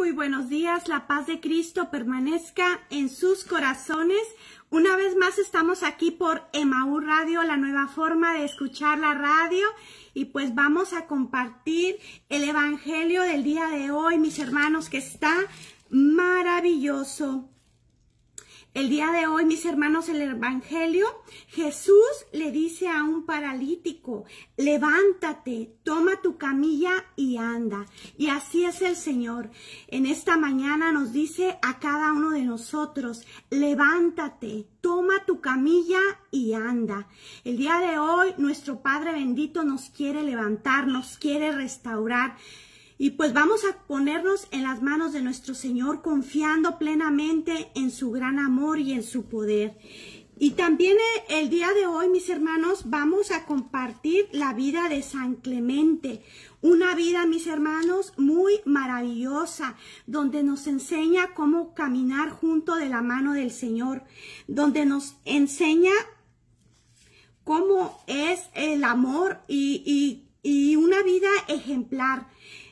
muy buenos días. La paz de Cristo permanezca en sus corazones. Una vez más estamos aquí por Emaú Radio, la nueva forma de escuchar la radio. Y pues vamos a compartir el Evangelio del día de hoy, mis hermanos, que está maravilloso. El día de hoy, mis hermanos, el Evangelio, Jesús le dice a un paralítico, levántate, toma tu camilla y anda. Y así es el Señor. En esta mañana nos dice a cada uno de nosotros, levántate, toma tu camilla y anda. El día de hoy, nuestro Padre bendito nos quiere levantar, nos quiere restaurar. Y pues vamos a ponernos en las manos de nuestro Señor confiando plenamente en su gran amor y en su poder. Y también eh, el día de hoy, mis hermanos, vamos a compartir la vida de San Clemente. Una vida, mis hermanos, muy maravillosa, donde nos enseña cómo caminar junto de la mano del Señor, donde nos enseña cómo es el amor y, y, una vida ejemplar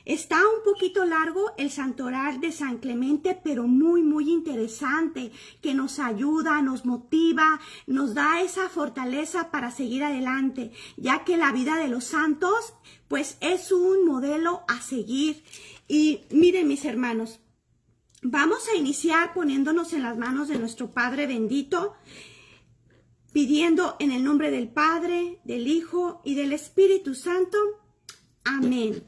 Está un poquito largo el santoral de San Clemente, pero muy, muy interesante, que nos ayuda, nos motiva, nos da esa fortaleza para seguir adelante, ya que la vida de los santos, pues es un modelo a seguir. Y miren mis hermanos, vamos a iniciar poniéndonos en las manos de nuestro Padre bendito, pidiendo en el nombre del Padre, del Hijo y del Espíritu Santo. Amén.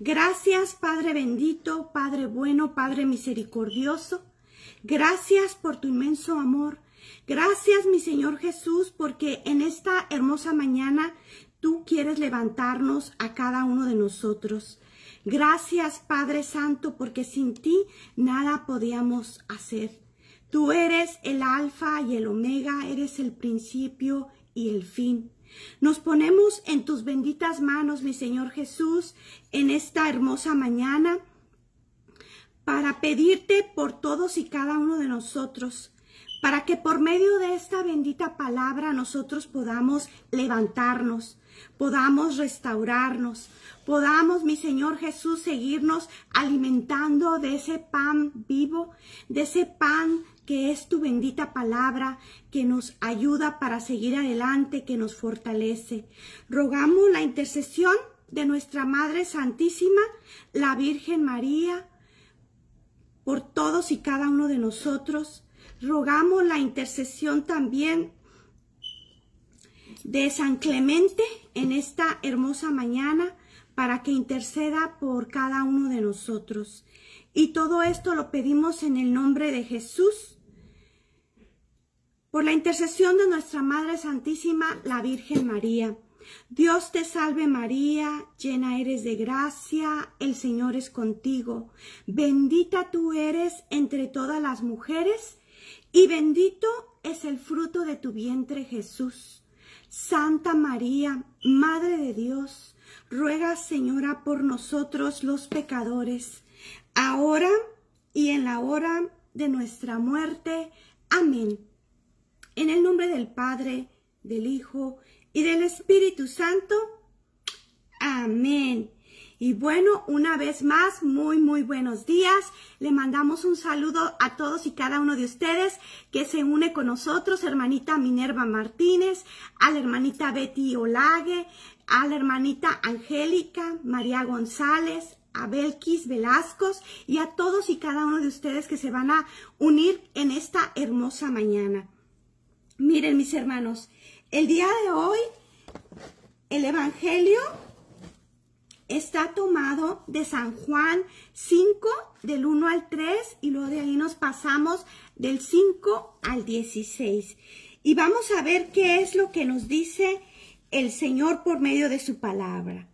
Gracias, Padre bendito, Padre bueno, Padre misericordioso. Gracias por tu inmenso amor. Gracias, mi Señor Jesús, porque en esta hermosa mañana tú quieres levantarnos a cada uno de nosotros. Gracias, Padre Santo, porque sin ti nada podíamos hacer. Tú eres el alfa y el omega, eres el principio y el fin. Nos ponemos en tus benditas manos, mi Señor Jesús, en esta hermosa mañana, para pedirte por todos y cada uno de nosotros, para que por medio de esta bendita palabra nosotros podamos levantarnos, podamos restaurarnos, podamos, mi Señor Jesús, seguirnos alimentando de ese pan vivo, de ese pan que es tu bendita palabra que nos ayuda para seguir adelante, que nos fortalece. Rogamos la intercesión de nuestra Madre Santísima, la Virgen María, por todos y cada uno de nosotros. Rogamos la intercesión también de San Clemente en esta hermosa mañana para que interceda por cada uno de nosotros. Y todo esto lo pedimos en el nombre de Jesús por la intercesión de nuestra Madre Santísima, la Virgen María. Dios te salve María, llena eres de gracia, el Señor es contigo. Bendita tú eres entre todas las mujeres, y bendito es el fruto de tu vientre Jesús. Santa María, Madre de Dios, ruega Señora por nosotros los pecadores, ahora y en la hora de nuestra muerte. Amén. En el nombre del Padre, del Hijo y del Espíritu Santo. Amén. Y bueno, una vez más, muy, muy buenos días. Le mandamos un saludo a todos y cada uno de ustedes que se une con nosotros, hermanita Minerva Martínez, a la hermanita Betty Olague, a la hermanita Angélica, María González, a Belkis Velascos y a todos y cada uno de ustedes que se van a unir en esta hermosa mañana. Miren, mis hermanos, el día de hoy el Evangelio está tomado de San Juan 5, del 1 al 3, y luego de ahí nos pasamos del 5 al 16. Y vamos a ver qué es lo que nos dice el Señor por medio de su palabra.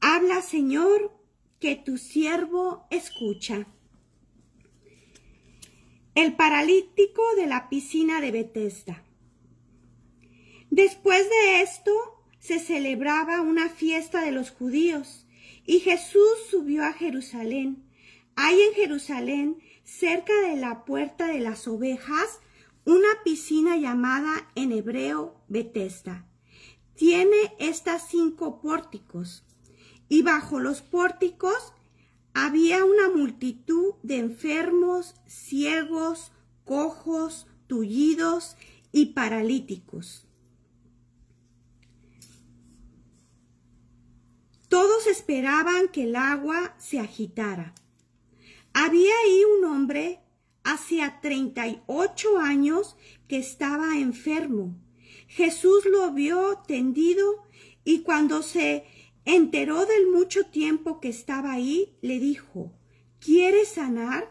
Habla, Señor, que tu siervo escucha. El paralítico de la piscina de Bethesda. Después de esto se celebraba una fiesta de los judíos y Jesús subió a Jerusalén. Hay en Jerusalén, cerca de la puerta de las ovejas, una piscina llamada en hebreo Betesda. Tiene estas cinco pórticos y bajo los pórticos había una multitud de enfermos, ciegos, cojos, tullidos y paralíticos Todos esperaban que el agua se agitara. Había ahí un hombre hacía ocho años que estaba enfermo. Jesús lo vio tendido y cuando se enteró del mucho tiempo que estaba ahí, le dijo, ¿quieres sanar?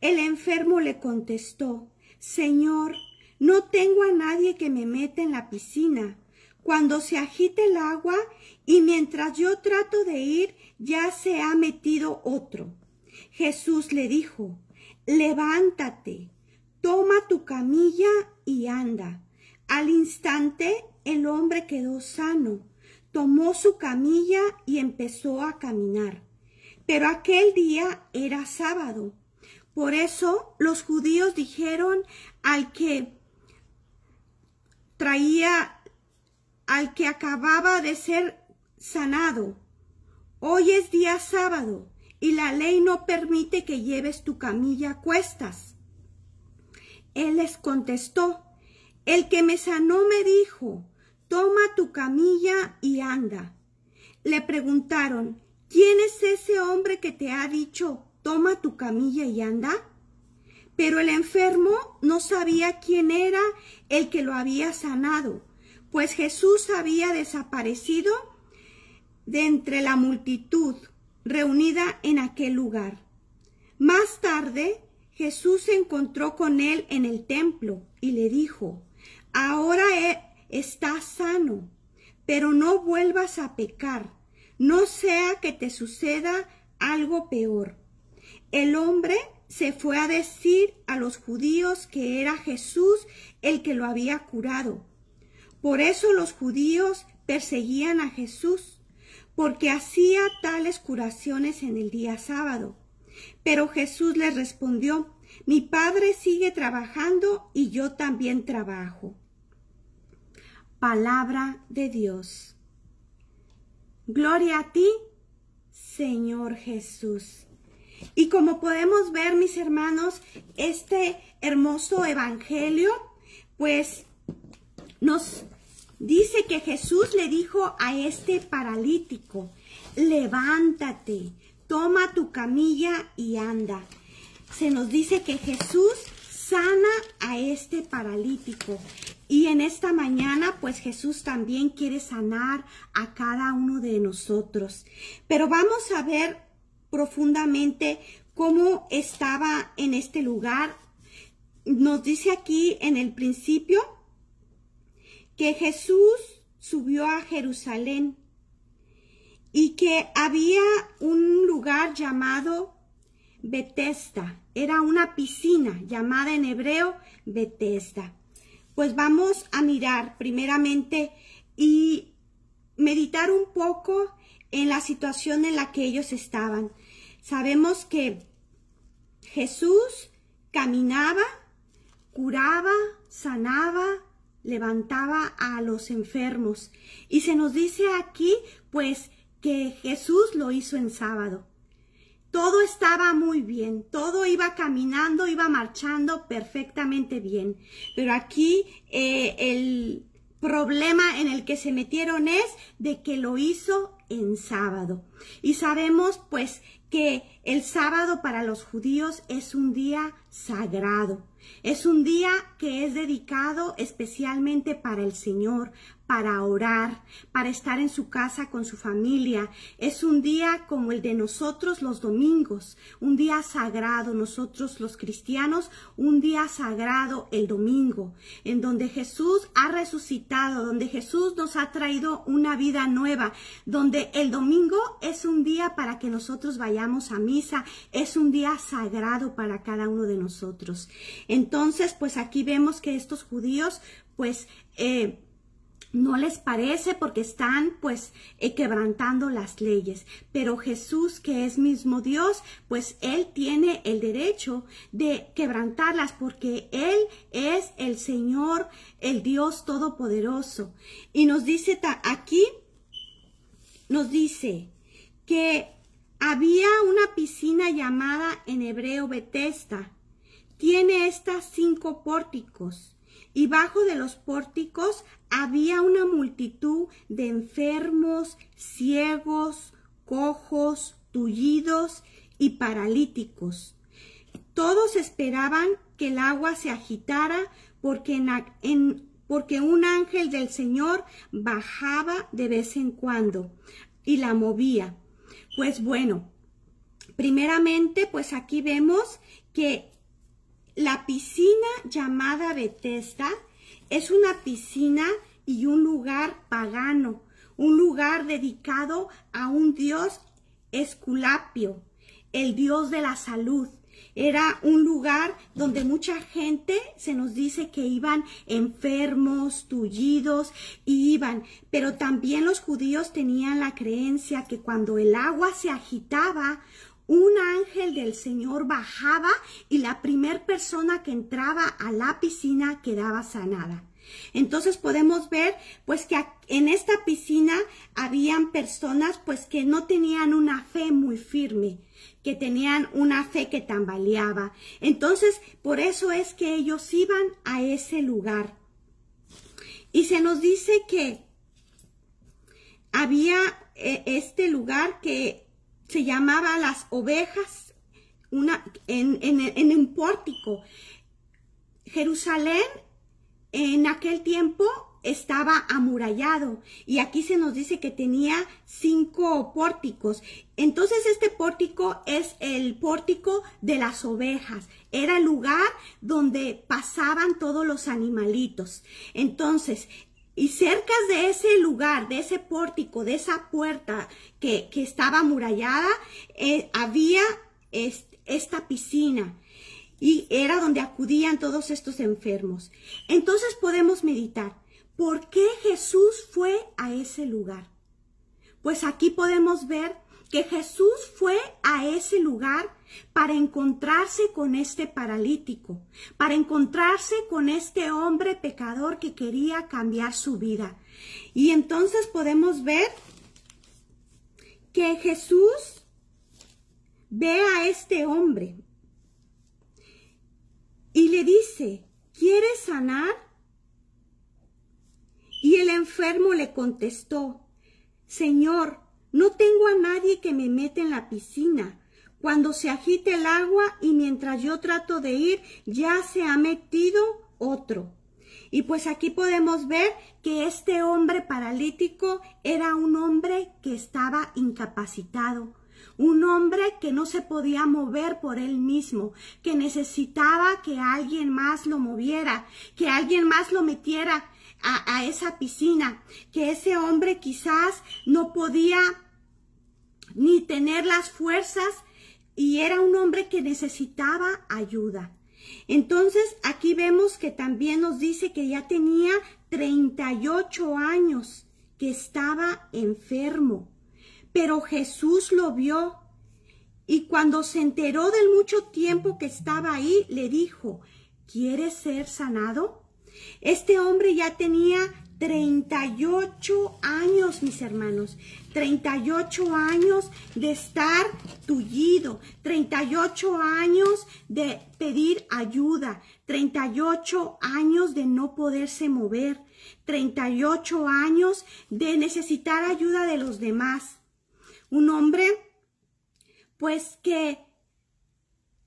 El enfermo le contestó, Señor, no tengo a nadie que me meta en la piscina cuando se agite el agua y mientras yo trato de ir, ya se ha metido otro. Jesús le dijo, levántate, toma tu camilla y anda. Al instante el hombre quedó sano, tomó su camilla y empezó a caminar. Pero aquel día era sábado. Por eso los judíos dijeron al que traía al que acababa de ser sanado. Hoy es día sábado y la ley no permite que lleves tu camilla a cuestas. Él les contestó, el que me sanó me dijo, toma tu camilla y anda. Le preguntaron, ¿quién es ese hombre que te ha dicho, toma tu camilla y anda? Pero el enfermo no sabía quién era el que lo había sanado pues Jesús había desaparecido de entre la multitud reunida en aquel lugar. Más tarde, Jesús se encontró con él en el templo y le dijo, ahora estás sano, pero no vuelvas a pecar, no sea que te suceda algo peor. El hombre se fue a decir a los judíos que era Jesús el que lo había curado por eso los judíos perseguían a Jesús, porque hacía tales curaciones en el día sábado. Pero Jesús les respondió, mi Padre sigue trabajando y yo también trabajo. Palabra de Dios. Gloria a ti, Señor Jesús. Y como podemos ver, mis hermanos, este hermoso evangelio, pues nos Dice que Jesús le dijo a este paralítico, levántate, toma tu camilla y anda. Se nos dice que Jesús sana a este paralítico. Y en esta mañana, pues Jesús también quiere sanar a cada uno de nosotros. Pero vamos a ver profundamente cómo estaba en este lugar. Nos dice aquí en el principio que Jesús subió a Jerusalén y que había un lugar llamado Bethesda. Era una piscina llamada en hebreo Bethesda. Pues vamos a mirar primeramente y meditar un poco en la situación en la que ellos estaban. Sabemos que Jesús caminaba, curaba, sanaba, levantaba a los enfermos. Y se nos dice aquí, pues, que Jesús lo hizo en sábado. Todo estaba muy bien, todo iba caminando, iba marchando perfectamente bien. Pero aquí eh, el problema en el que se metieron es de que lo hizo en sábado. Y sabemos pues que el sábado para los judíos es un día sagrado. Es un día que es dedicado especialmente para el Señor, para orar, para estar en su casa con su familia. Es un día como el de nosotros los domingos, un día sagrado nosotros los cristianos, un día sagrado el domingo, en donde Jesús ha resucitado, donde Jesús nos ha traído una vida nueva, donde el domingo es un día para que nosotros vayamos a misa, es un día sagrado para cada uno de nosotros. Entonces, pues aquí vemos que estos judíos, pues, eh, no les parece porque están pues eh, quebrantando las leyes. Pero Jesús, que es mismo Dios, pues Él tiene el derecho de quebrantarlas porque Él es el Señor, el Dios Todopoderoso. Y nos dice aquí, nos dice que había una piscina llamada en hebreo betesda Tiene estas cinco pórticos y bajo de los pórticos había una multitud de enfermos, ciegos, cojos, tullidos y paralíticos. Todos esperaban que el agua se agitara porque, porque un ángel del Señor bajaba de vez en cuando y la movía. Pues bueno, primeramente pues aquí vemos que la piscina llamada Bethesda es una piscina y un lugar pagano, un lugar dedicado a un dios Esculapio, el dios de la salud. Era un lugar donde mucha gente se nos dice que iban enfermos, tullidos, y iban. Pero también los judíos tenían la creencia que cuando el agua se agitaba un ángel del Señor bajaba y la primer persona que entraba a la piscina quedaba sanada. Entonces podemos ver pues que en esta piscina habían personas pues que no tenían una fe muy firme, que tenían una fe que tambaleaba. Entonces por eso es que ellos iban a ese lugar. Y se nos dice que había eh, este lugar que se llamaba Las Ovejas, una, en, en un pórtico. Jerusalén en aquel tiempo estaba amurallado y aquí se nos dice que tenía cinco pórticos. Entonces este pórtico es el pórtico de las ovejas. Era el lugar donde pasaban todos los animalitos. Entonces y cerca de ese lugar, de ese pórtico, de esa puerta que, estaba amurallada, eh, había esta piscina y era donde acudían todos estos enfermos. Entonces podemos meditar, ¿por qué Jesús fue a ese lugar? Pues aquí podemos ver que Jesús fue a ese lugar para encontrarse con este paralítico, para encontrarse con este hombre pecador que quería cambiar su vida. Y entonces podemos ver que Jesús ve a este hombre y le dice, ¿quieres sanar? Y el enfermo le contestó, Señor, no tengo a nadie que me meta en la piscina. Cuando se agite el agua y mientras yo trato de ir, ya se ha metido otro. Y pues aquí podemos ver que este hombre paralítico era un hombre que estaba incapacitado, un hombre que no se podía mover por él mismo, que necesitaba que alguien más lo moviera, que alguien más lo metiera a esa piscina, que ese hombre quizás no podía ni tener las fuerzas y era un hombre que necesitaba ayuda. Entonces aquí vemos que también nos dice que ya tenía 38 años, que estaba enfermo. Pero Jesús lo vio y cuando se enteró del mucho tiempo que estaba ahí, le dijo, ¿quieres ser sanado? Este hombre ya tenía 38 años, mis hermanos, 38 años de estar tullido, 38 años de pedir ayuda, 38 años de no poderse mover, 38 años de necesitar ayuda de los demás. Un hombre, pues que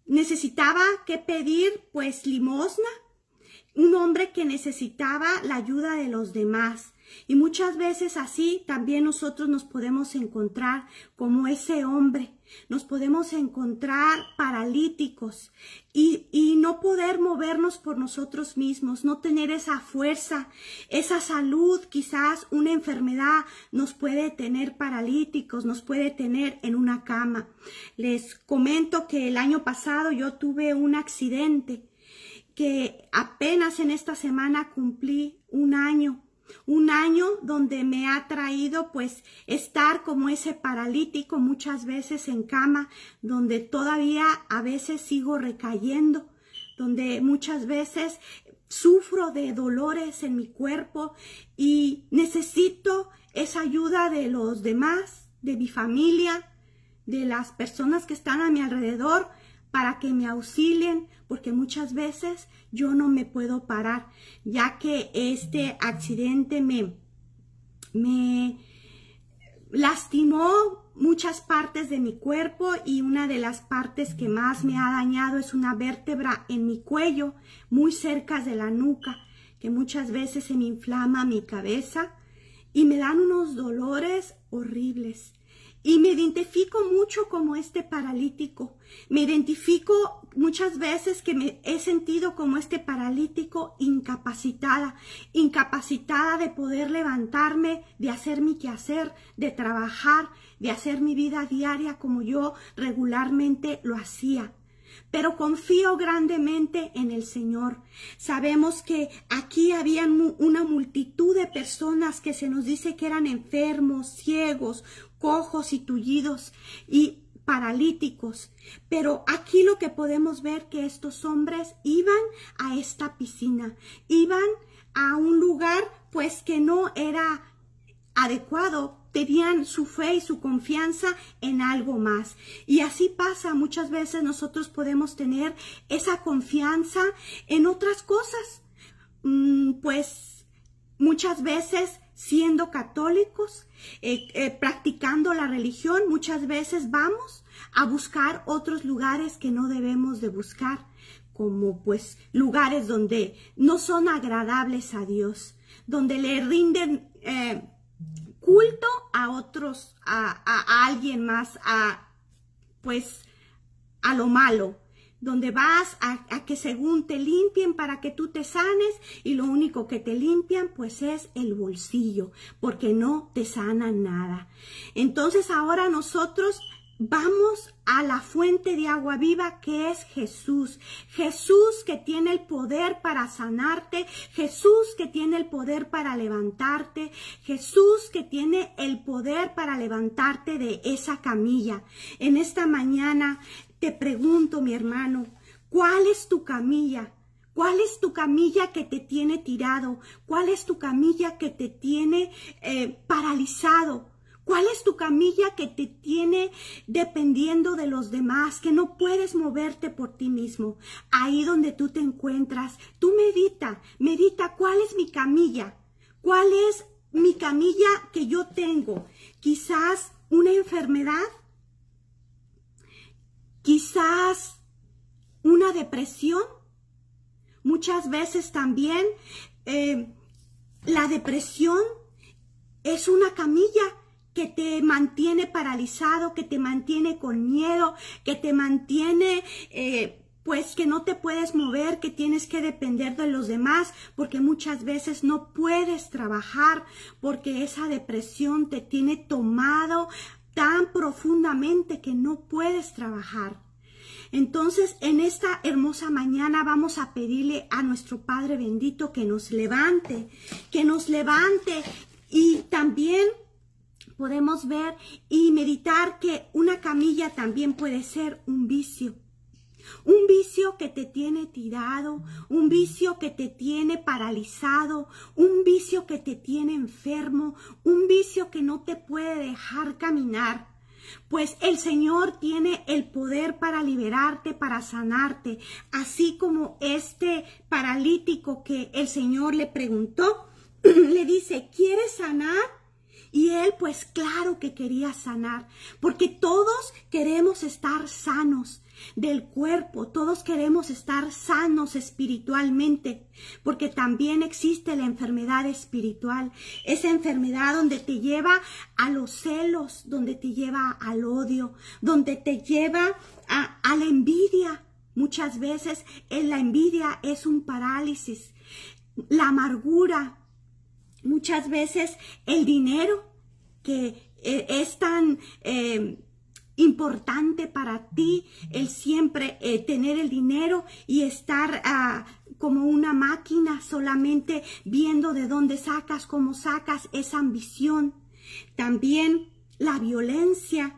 necesitaba que pedir, pues limosna, un hombre que necesitaba la ayuda de los demás. Y muchas veces así también nosotros nos podemos encontrar como ese hombre, nos podemos encontrar paralíticos y, no poder movernos por nosotros mismos, no tener esa fuerza, esa salud, quizás una enfermedad nos puede tener paralíticos, nos puede tener en una cama. Les comento que el año pasado yo tuve un accidente que apenas en esta semana cumplí un año, un año donde me ha traído pues estar como ese paralítico muchas veces en cama, donde todavía a veces sigo recayendo, donde muchas veces sufro de dolores en mi cuerpo y necesito esa ayuda de los demás, de mi familia, de las personas que están a mi alrededor, para que me auxilien, porque muchas veces yo no me puedo parar, ya que este accidente me, me lastimó muchas partes de mi cuerpo y una de las partes que más me ha dañado es una vértebra en mi cuello, muy cerca de la nuca, que muchas veces se me inflama mi cabeza y me dan unos dolores horribles. Y me identifico mucho como este paralítico. Me identifico muchas veces que me he sentido como este paralítico incapacitada, incapacitada de poder levantarme, de hacer mi quehacer, de trabajar, de hacer mi vida diaria como yo regularmente lo hacía pero confío grandemente en el Señor. Sabemos que aquí había una multitud de personas que se nos dice que eran enfermos, ciegos, cojos y tullidos y paralíticos. Pero aquí lo que podemos ver que estos hombres iban a esta piscina, iban a un lugar pues que no era adecuado, tenían su fe y su confianza en algo más. Y así pasa, muchas veces nosotros podemos tener esa confianza en otras cosas. Mm, pues muchas veces siendo católicos, eh, eh, practicando la religión, muchas veces vamos a buscar otros lugares que no debemos de buscar, como pues lugares donde no son agradables a Dios, donde le rinden eh, culto a otros, a, a alguien más, a pues a lo malo, donde vas a, que según te limpien para que tú te sanes y lo único que te limpian pues es el bolsillo, porque no te sana nada. Entonces ahora nosotros vamos a la fuente de agua viva que es Jesús. Jesús que tiene el poder para sanarte, Jesús que tiene el poder para levantarte, Jesús que tiene el poder para levantarte de esa camilla. En esta mañana te pregunto, mi hermano, ¿cuál es tu camilla? ¿Cuál es tu camilla que te tiene tirado? ¿Cuál es tu camilla que te tiene eh, paralizado? ¿Cuál es tu camilla que te tiene dependiendo de los demás, que no puedes moverte por ti mismo? Ahí donde tú te encuentras, tú medita, medita cuál es mi camilla, cuál es mi camilla que yo tengo. Quizás una enfermedad, quizás una depresión. Muchas veces también eh, la depresión es una camilla que te mantiene paralizado, que te mantiene con miedo, que te mantiene... Eh, pues que no te puedes mover, que tienes que depender de los demás, porque muchas veces no puedes trabajar, porque esa depresión te tiene tomado tan profundamente que no puedes trabajar. Entonces, en esta hermosa mañana vamos a pedirle a nuestro Padre bendito que nos levante, que nos levante y también podemos ver y meditar que una camilla también puede ser un vicio un vicio que te tiene tirado, un vicio que te tiene paralizado, un vicio que te tiene enfermo, un vicio que no te puede dejar caminar. Pues el Señor tiene el poder para liberarte, para sanarte, así como este paralítico que el Señor le preguntó, le dice, ¿quieres sanar? Y él, pues claro que quería sanar, porque todos queremos estar sanos, del cuerpo. Todos queremos estar sanos espiritualmente, porque también existe la enfermedad espiritual, esa enfermedad donde te lleva a los celos, donde te lleva al odio, donde te lleva a, la envidia. Muchas veces eh, la envidia es un parálisis, la amargura, muchas veces el dinero que eh, es tan... Eh, importante para ti el siempre eh, tener el dinero y estar ah, como una máquina solamente viendo de dónde sacas, cómo sacas esa ambición. También la violencia,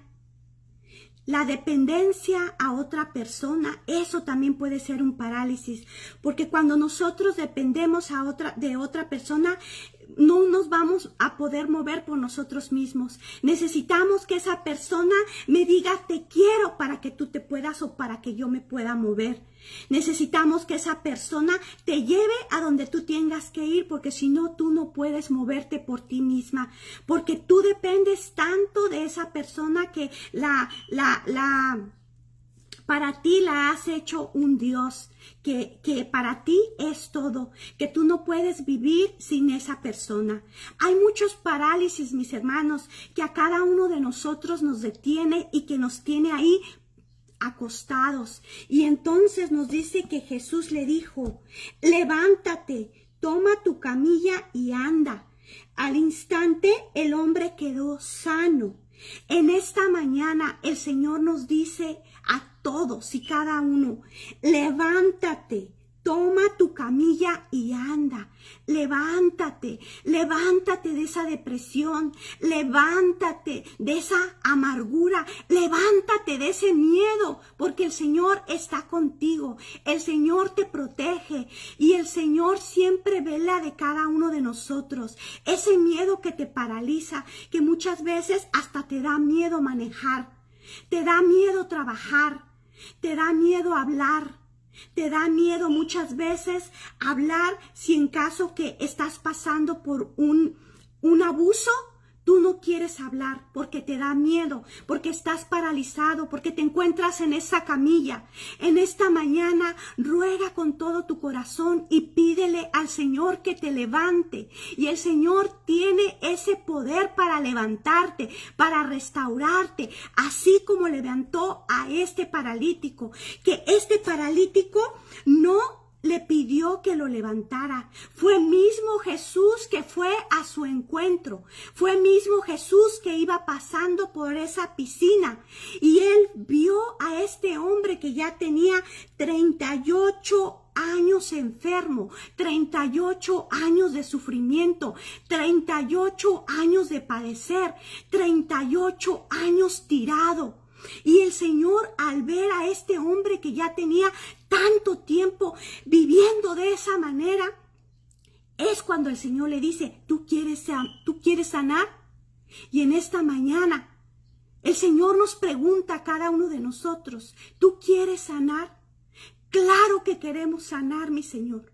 la dependencia a otra persona, eso también puede ser un parálisis, porque cuando nosotros dependemos a otra, de otra persona, no nos vamos a poder mover por nosotros mismos. Necesitamos que esa persona me diga te quiero para que tú te puedas o para que yo me pueda mover. Necesitamos que esa persona te lleve a donde tú tengas que ir porque si no tú no puedes moverte por ti misma porque tú dependes tanto de esa persona que la, la, la para ti la has hecho un Dios, que, que para ti es todo, que tú no puedes vivir sin esa persona. Hay muchos parálisis, mis hermanos, que a cada uno de nosotros nos detiene y que nos tiene ahí acostados. Y entonces nos dice que Jesús le dijo, levántate, toma tu camilla y anda. Al instante el hombre quedó sano. En esta mañana el Señor nos dice todos y cada uno. Levántate, toma tu camilla y anda. Levántate, levántate de esa depresión, levántate de esa amargura, levántate de ese miedo, porque el Señor está contigo, el Señor te protege y el Señor siempre vela de cada uno de nosotros. Ese miedo que te paraliza, que muchas veces hasta te da miedo manejar, te da miedo trabajar, te da miedo hablar. Te da miedo muchas veces hablar si en caso que estás pasando por un, un abuso Tú no quieres hablar porque te da miedo, porque estás paralizado, porque te encuentras en esa camilla. En esta mañana ruega con todo tu corazón y pídele al Señor que te levante. Y el Señor tiene ese poder para levantarte, para restaurarte, así como levantó a este paralítico. Que este paralítico no le pidió que lo levantara. Fue mismo Jesús que fue a su encuentro. Fue mismo Jesús que iba pasando por esa piscina. Y él vio a este hombre que ya tenía 38 años enfermo, 38 años de sufrimiento, 38 años de padecer, 38 años tirado. Y el Señor al ver a este hombre que ya tenía tanto tiempo viviendo de esa manera, es cuando el Señor le dice, ¿tú quieres, tú quieres sanar? Y en esta mañana, el Señor nos pregunta a cada uno de nosotros, ¿tú quieres sanar? Claro que queremos sanar, mi Señor.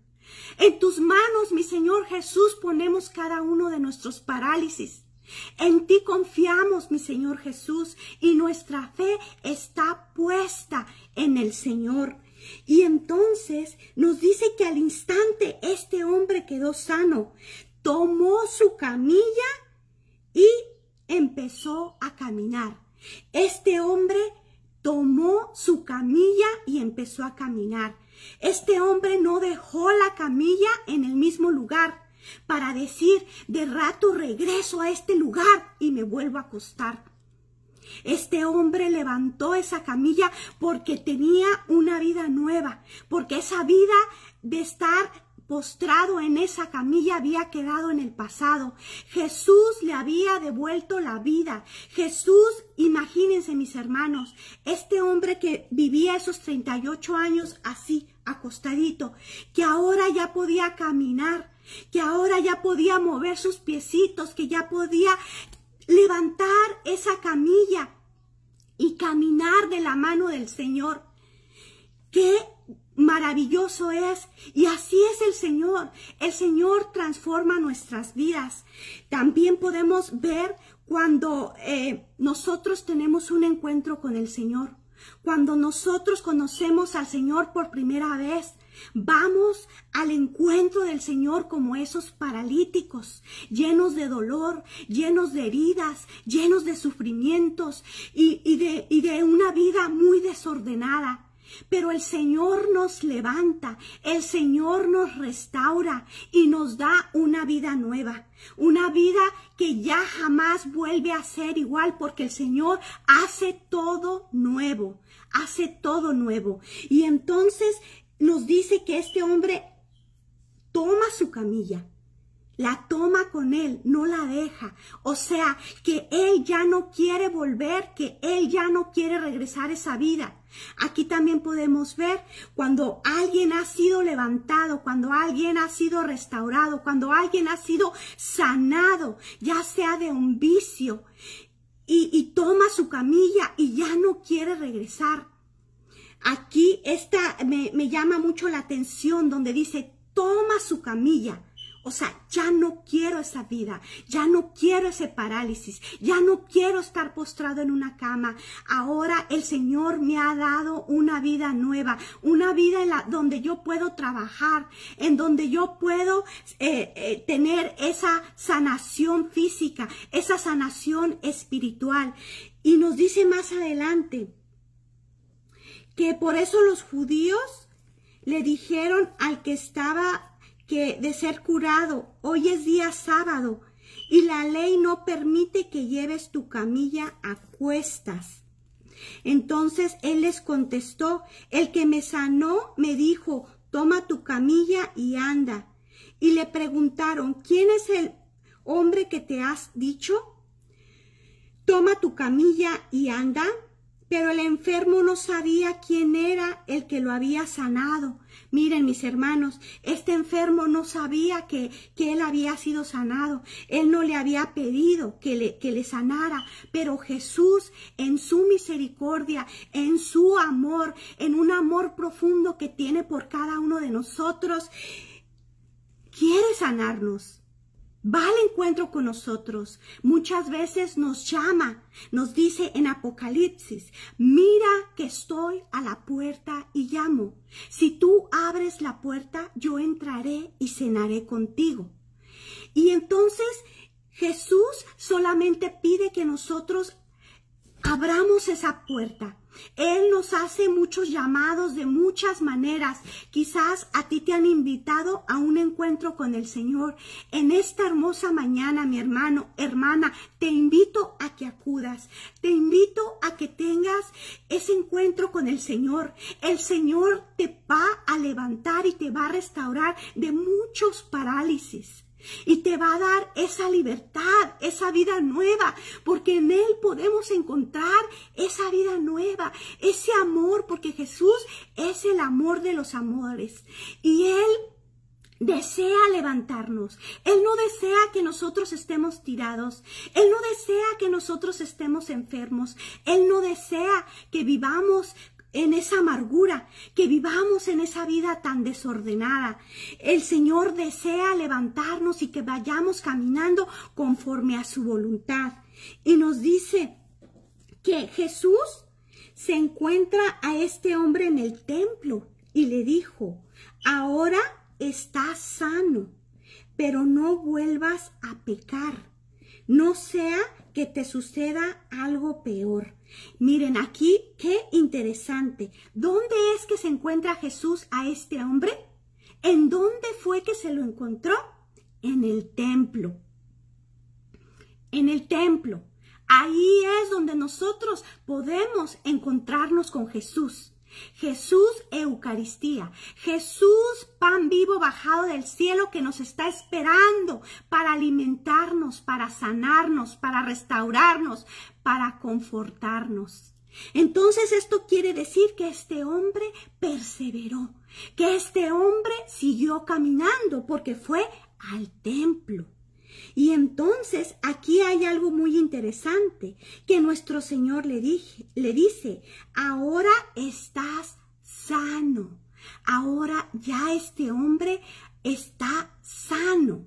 En tus manos, mi Señor Jesús, ponemos cada uno de nuestros parálisis. En ti confiamos, mi Señor Jesús, y nuestra fe está puesta en el Señor. Y entonces nos dice que al instante este hombre quedó sano, tomó su camilla y empezó a caminar. Este hombre tomó su camilla y empezó a caminar. Este hombre no dejó la camilla en el mismo lugar para decir, de rato regreso a este lugar y me vuelvo a acostar. Este hombre levantó esa camilla porque tenía una vida nueva, porque esa vida de estar postrado en esa camilla había quedado en el pasado. Jesús le había devuelto la vida. Jesús, imagínense mis hermanos, este hombre que vivía esos 38 años así, acostadito, que ahora ya podía caminar, que ahora ya podía mover sus piecitos, que ya podía levantar esa camilla y caminar de la mano del Señor. Qué maravilloso es. Y así es el Señor. El Señor transforma nuestras vidas. También podemos ver cuando eh, nosotros tenemos un encuentro con el Señor. Cuando nosotros conocemos al Señor por primera vez, Vamos al encuentro del Señor como esos paralíticos, llenos de dolor, llenos de heridas, llenos de sufrimientos y, de una vida muy desordenada. Pero el Señor nos levanta, el Señor nos restaura y nos da una vida nueva, una vida que ya jamás vuelve a ser igual porque el Señor hace todo nuevo, hace todo nuevo. Y entonces nos dice que este hombre toma su camilla, la toma con él, no la deja. O sea, que él ya no quiere volver, que él ya no quiere regresar esa vida. Aquí también podemos ver cuando alguien ha sido levantado, cuando alguien ha sido restaurado, cuando alguien ha sido sanado, ya sea de un vicio, y toma su camilla y ya no quiere regresar. Aquí esta me, llama mucho la atención donde dice, toma su camilla. O sea, ya no quiero esa vida, ya no quiero ese parálisis, ya no quiero estar postrado en una cama. Ahora el Señor me ha dado una vida nueva, una vida en la, donde yo puedo trabajar, en donde yo puedo eh, eh, tener esa sanación física, esa sanación espiritual. Y nos dice más adelante, que por eso los judíos le dijeron al que estaba que de ser curado, hoy es día sábado y la ley no permite que lleves tu camilla a cuestas. Entonces él les contestó, el que me sanó me dijo, toma tu camilla y anda. Y le preguntaron, ¿quién es el hombre que te has dicho? Toma tu camilla y anda. Pero el enfermo no sabía quién era el que lo había sanado. Miren, mis hermanos, este enfermo no sabía que, él había sido sanado. Él no le había pedido que que le sanara. Pero Jesús, en su misericordia, en su amor, en un amor profundo que tiene por cada uno de nosotros, quiere sanarnos va al encuentro con nosotros. Muchas veces nos llama, nos dice en Apocalipsis, mira que estoy a la puerta y llamo. Si tú abres la puerta, yo entraré y cenaré contigo. Y entonces Jesús solamente pide que nosotros abramos esa puerta él nos hace muchos llamados de muchas maneras. Quizás a ti te han invitado a un encuentro con el Señor. En esta hermosa mañana, mi hermano, hermana, te invito a que acudas. Te invito a que tengas ese encuentro con el Señor. El Señor te va a levantar y te va a restaurar de muchos parálisis. Y te va a dar esa libertad, esa vida nueva, porque en Él podemos encontrar esa vida nueva, ese amor, porque Jesús es el amor de los amores. Y Él desea levantarnos. Él no desea que nosotros estemos tirados. Él no desea que nosotros estemos enfermos. Él no desea que vivamos en esa amargura, que vivamos en esa vida tan desordenada. El Señor desea levantarnos y que vayamos caminando conforme a su voluntad. Y nos dice que Jesús se encuentra a este hombre en el templo y le dijo, ahora estás sano, pero no vuelvas a pecar, no sea que te suceda algo peor. Miren aquí, qué interesante. ¿Dónde es que se encuentra Jesús a este hombre? ¿En dónde fue que se lo encontró? En el templo. En el templo. Ahí es donde nosotros podemos encontrarnos con Jesús. Jesús Eucaristía, Jesús pan vivo bajado del cielo que nos está esperando para alimentarnos, para sanarnos, para restaurarnos, para confortarnos. Entonces esto quiere decir que este hombre perseveró, que este hombre siguió caminando porque fue al templo. Y entonces aquí hay algo muy interesante que nuestro Señor le, dije, le dice, ahora estás sano, ahora ya este hombre está sano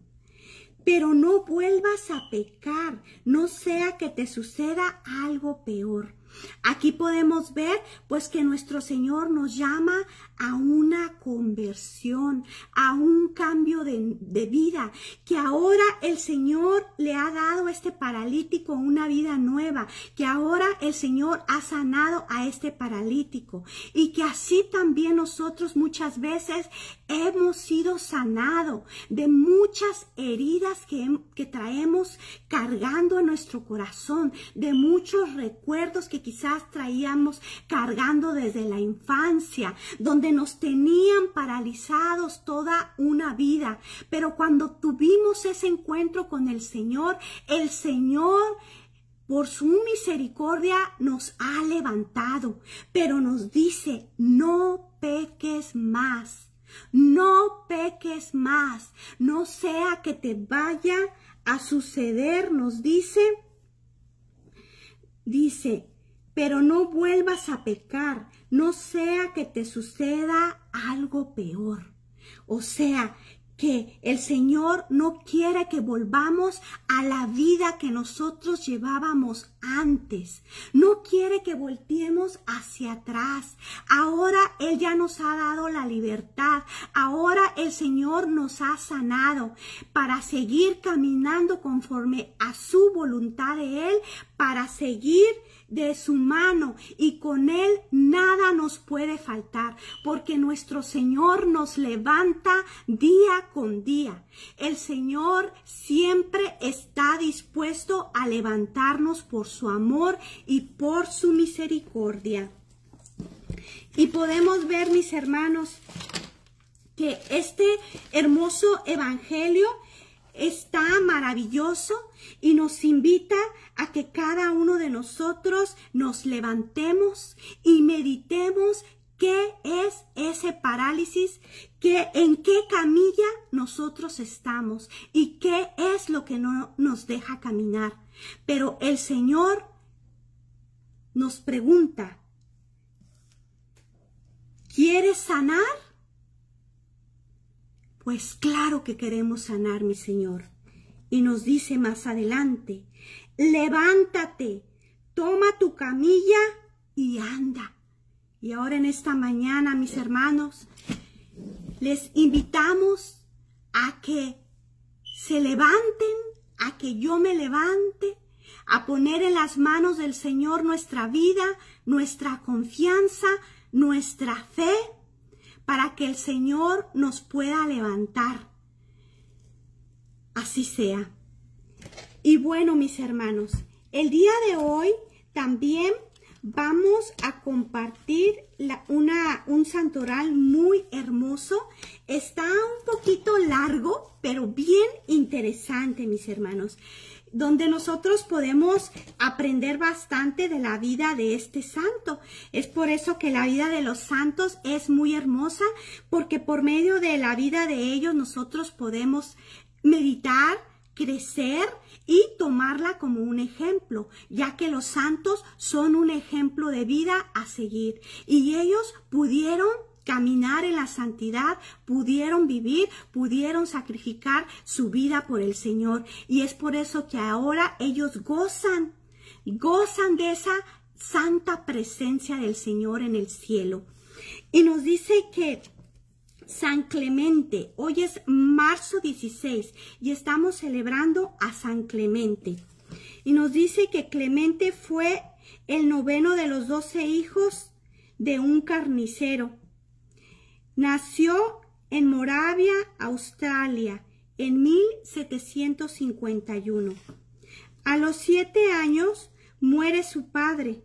pero no vuelvas a pecar, no sea que te suceda algo peor. Aquí podemos ver pues que nuestro Señor nos llama a una conversión, a un cambio de, vida, que ahora el Señor le ha dado a este paralítico una vida nueva, que ahora el Señor ha sanado a este paralítico y que así también nosotros muchas veces hemos sido sanados de muchas heridas que, que traemos cargando en nuestro corazón, de muchos recuerdos que quizás traíamos cargando desde la infancia, donde nos tenían paralizados toda una vida. Pero cuando tuvimos ese encuentro con el Señor, el Señor por su misericordia nos ha levantado, pero nos dice, no peques más, no peques más, no sea que te vaya a suceder, nos dice, dice, pero no vuelvas a pecar, no sea que te suceda algo peor. O sea, que el Señor no quiere que volvamos a la vida que nosotros llevábamos antes. No quiere que volteemos hacia atrás. Ahora Él ya nos ha dado la libertad. Ahora el Señor nos ha sanado para seguir caminando conforme a su voluntad de Él, para seguir de su mano y con Él nada nos puede faltar, porque nuestro Señor nos levanta día con día. El Señor siempre está dispuesto a levantarnos por su amor y por su misericordia. Y podemos ver, mis hermanos, que este hermoso evangelio está maravilloso y nos invita a que cada uno de nosotros nos levantemos y meditemos qué es ese parálisis, que en qué camilla nosotros estamos y qué es lo que no nos deja caminar. Pero el Señor nos pregunta, ¿quieres sanar? Pues claro que queremos sanar, mi Señor. Y nos dice más adelante, levántate, toma tu camilla y anda. Y ahora en esta mañana, mis hermanos, les invitamos a que se levanten, a que yo me levante, a poner en las manos del Señor nuestra vida, nuestra confianza, nuestra fe para que el Señor nos pueda levantar. Así sea. Y bueno, mis hermanos, el día de hoy también vamos a compartir una, un santoral muy hermoso. Está un poquito largo, pero bien interesante, mis hermanos donde nosotros podemos aprender bastante de la vida de este santo. Es por eso que la vida de los santos es muy hermosa, porque por medio de la vida de ellos nosotros podemos meditar, crecer y tomarla como un ejemplo, ya que los santos son un ejemplo de vida a seguir y ellos pudieron caminar en la santidad, pudieron vivir, pudieron sacrificar su vida por el Señor. Y es por eso que ahora ellos gozan, gozan de esa santa presencia del Señor en el cielo. Y nos dice que San Clemente, hoy es marzo 16 y estamos celebrando a San Clemente. Y nos dice que Clemente fue el noveno de los doce hijos de un carnicero. Nació en Moravia, Australia, en 1751. A los siete años muere su padre.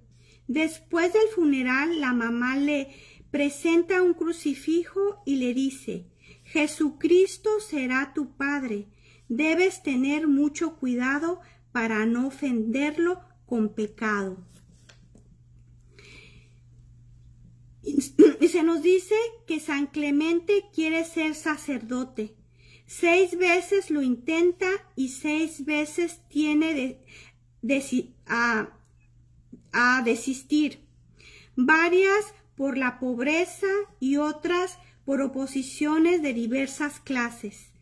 Después del funeral, la mamá le presenta un crucifijo y le dice, Jesucristo será tu padre. Debes tener mucho cuidado para no ofenderlo con pecado. Y se nos dice que San Clemente quiere ser sacerdote. Seis veces lo intenta y seis veces tiene a, a desistir. Varias por la pobreza y otras por oposiciones de diversas clases.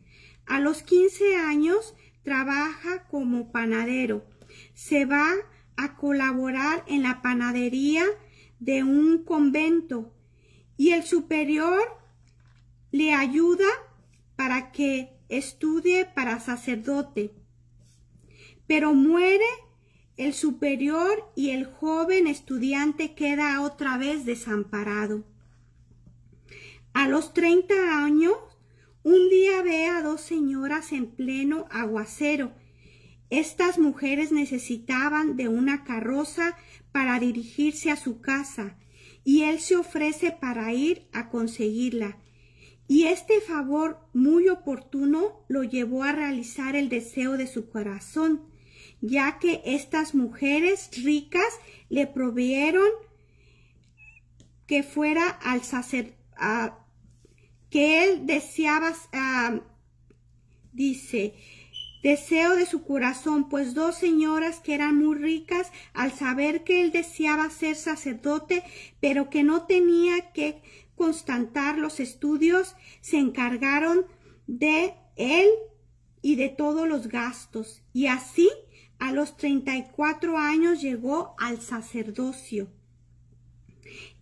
A los 15 años trabaja como panadero. Se va a colaborar en la panadería de un convento y el superior le ayuda para que estudie para sacerdote. Pero muere el superior y el joven estudiante queda otra vez desamparado. A los 30 años, un día ve a dos señoras en pleno aguacero. Estas mujeres necesitaban de una carroza para dirigirse a su casa y él se ofrece para ir a conseguirla. Y este favor muy oportuno lo llevó a realizar el deseo de su corazón, ya que estas mujeres ricas le proveyeron que fuera al sacerdote, que él deseaba, ah, dice, Deseo de su corazón, pues dos señoras que eran muy ricas, al saber que él deseaba ser sacerdote, pero que no tenía que constantar los estudios, se encargaron de él y de todos los gastos, y así a los treinta 34 años llegó al sacerdocio.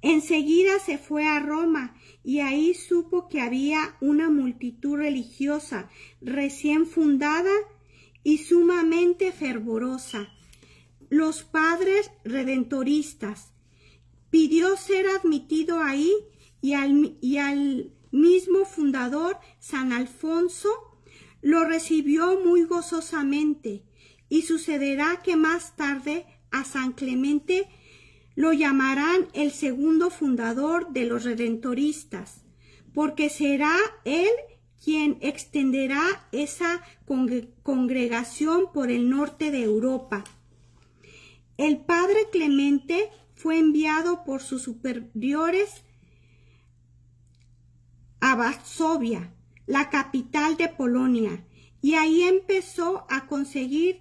Enseguida se fue a Roma y ahí supo que había una multitud religiosa recién fundada y sumamente fervorosa. Los padres redentoristas. Pidió ser admitido ahí y al, y al mismo fundador, San Alfonso, lo recibió muy gozosamente y sucederá que más tarde a San Clemente lo llamarán el segundo fundador de los redentoristas, porque será él quien extenderá esa congregación por el norte de Europa. El padre Clemente fue enviado por sus superiores a Varsovia, la capital de Polonia, y ahí empezó a conseguir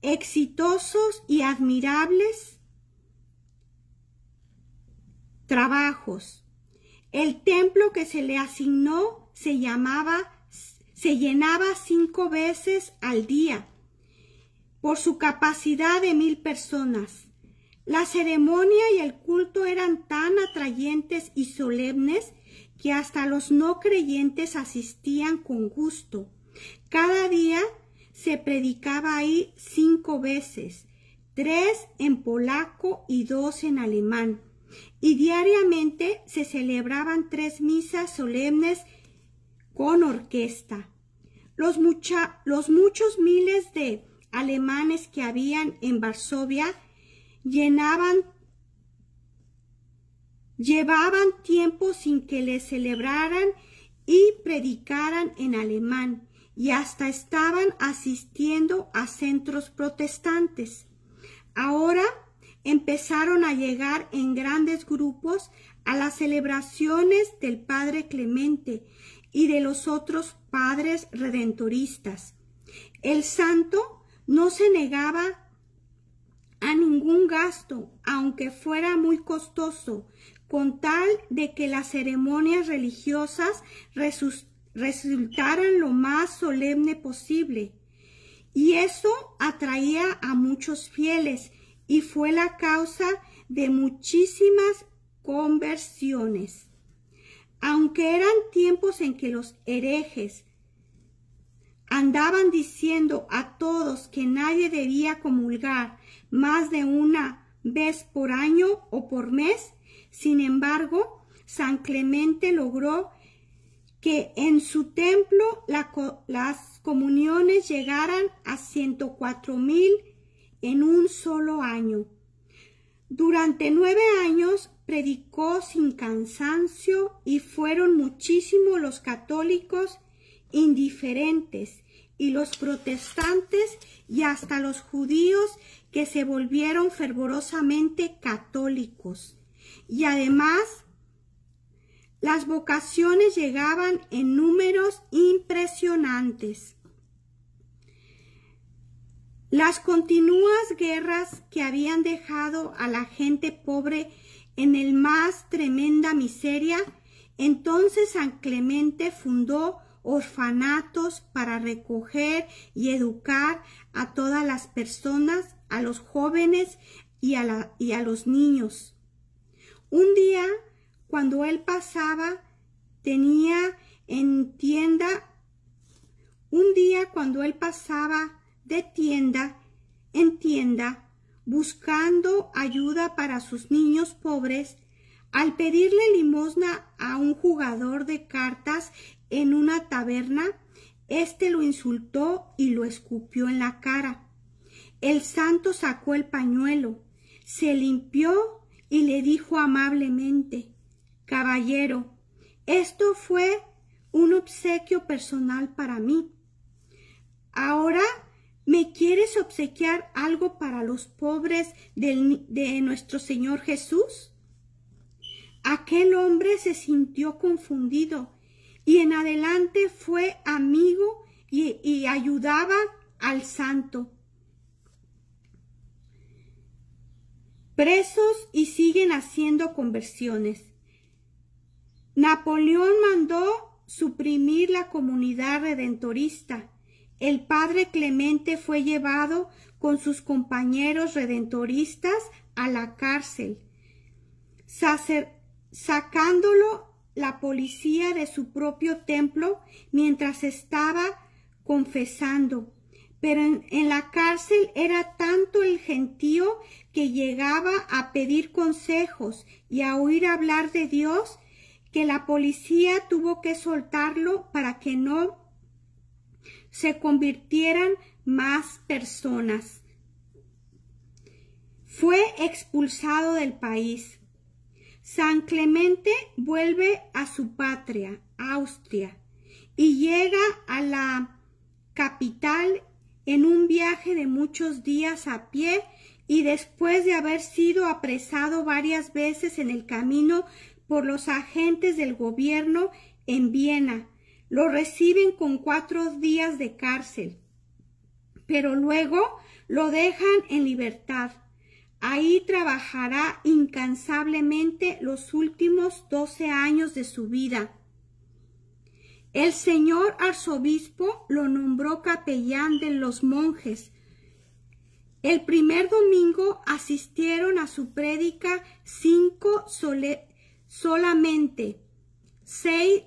exitosos y admirables trabajos. El templo que se le asignó se llamaba, se llenaba cinco veces al día por su capacidad de mil personas. La ceremonia y el culto eran tan atrayentes y solemnes que hasta los no creyentes asistían con gusto. Cada día se predicaba ahí cinco veces, tres en polaco y dos en alemán y diariamente se celebraban tres misas solemnes con orquesta. Los, muchos miles de alemanes que habían en Varsovia llenaban Llevaban tiempo sin que le celebraran y predicaran en alemán, y hasta estaban asistiendo a centros protestantes. Ahora empezaron a llegar en grandes grupos a las celebraciones del Padre Clemente y de los otros padres redentoristas. El santo no se negaba a ningún gasto, aunque fuera muy costoso, con tal de que las ceremonias religiosas resultaran lo más solemne posible. Y eso atraía a muchos fieles y fue la causa de muchísimas conversiones. Aunque eran tiempos en que los herejes andaban diciendo a todos que nadie debía comulgar más de una vez por año o por mes, sin embargo, San Clemente logró que en su templo las comuniones llegaran a 104 mil en un solo año. Durante nueve años predicó sin cansancio y fueron muchísimo los católicos indiferentes y los protestantes y hasta los judíos que se volvieron fervorosamente católicos. Y además, las vocaciones llegaban en números impresionantes. Las continuas guerras que habían dejado a la gente pobre en el más tremenda miseria, entonces San Clemente fundó orfanatos para recoger y educar a todas las personas, a los jóvenes y a, y a los niños. Un día, cuando él pasaba, tenía en tienda, un día cuando él pasaba, de tienda en tienda buscando ayuda para sus niños pobres, al pedirle limosna a un jugador de cartas en una taberna, éste lo insultó y lo escupió en la cara. El santo sacó el pañuelo, se limpió y le dijo amablemente Caballero, esto fue un obsequio personal para mí. Ahora ¿Me quieres obsequiar algo para los pobres de, nuestro Señor Jesús? Aquel hombre se sintió confundido y en adelante fue amigo y ayudaba al santo. Presos y siguen haciendo conversiones. Napoleón mandó suprimir la comunidad redentorista el padre Clemente fue llevado con sus compañeros redentoristas a la cárcel, sacándolo la policía de su propio templo mientras estaba confesando. Pero en, en, la cárcel era tanto el gentío que llegaba a pedir consejos y a oír hablar de Dios que la policía tuvo que soltarlo para que no se convirtieran más personas. Fue expulsado del país. San Clemente vuelve a su patria, Austria, y llega a la capital en un viaje de muchos días a pie y después de haber sido apresado varias veces en el camino por los agentes del gobierno en Viena, lo reciben con cuatro días de cárcel, pero luego lo dejan en libertad. Ahí trabajará incansablemente los últimos doce años de su vida. El señor arzobispo lo nombró capellán de los monjes. El primer domingo asistieron a su prédica cinco solamente. Seis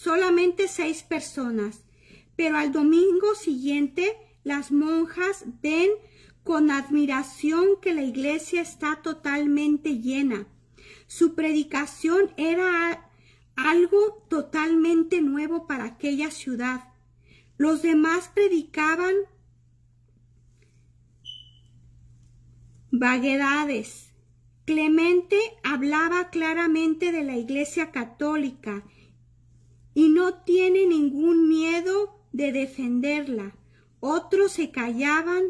solamente seis personas. Pero al domingo siguiente las monjas ven con admiración que la iglesia está totalmente llena. Su predicación era algo totalmente nuevo para aquella ciudad. Los demás predicaban vaguedades. Clemente hablaba claramente de la iglesia católica y no tiene ningún miedo de defenderla. Otros se callaban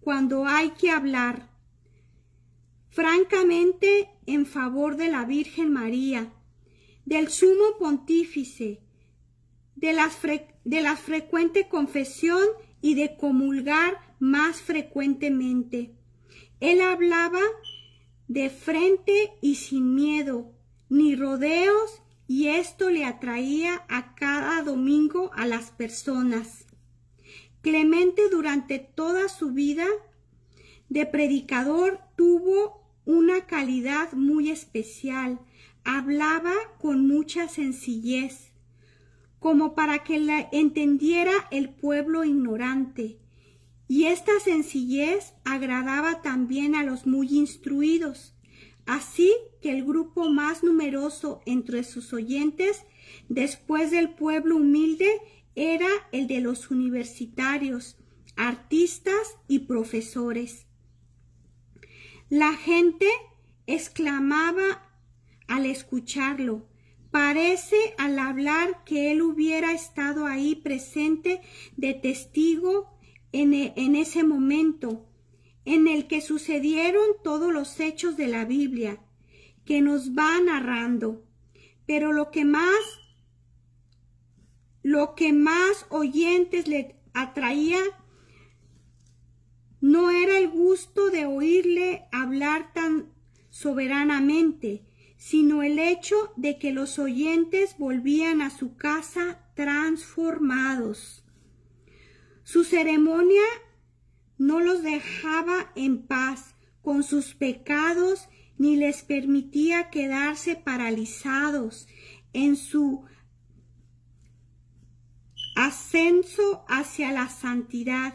cuando hay que hablar. Francamente, en favor de la Virgen María, del sumo pontífice, de la, de frecuente confesión y de comulgar más frecuentemente. Él hablaba de frente y sin miedo, ni rodeos y esto le atraía a cada domingo a las personas. Clemente durante toda su vida de predicador tuvo una calidad muy especial. Hablaba con mucha sencillez, como para que la entendiera el pueblo ignorante. Y esta sencillez agradaba también a los muy instruidos Así que el grupo más numeroso entre sus oyentes, después del pueblo humilde, era el de los universitarios, artistas y profesores. La gente exclamaba al escucharlo, parece al hablar que él hubiera estado ahí presente de testigo en, e, en ese momento en el que sucedieron todos los hechos de la Biblia que nos va narrando. Pero lo que más, lo que más oyentes le atraía no era el gusto de oírle hablar tan soberanamente, sino el hecho de que los oyentes volvían a su casa transformados. Su ceremonia no los dejaba en paz con sus pecados ni les permitía quedarse paralizados en su ascenso hacia la santidad.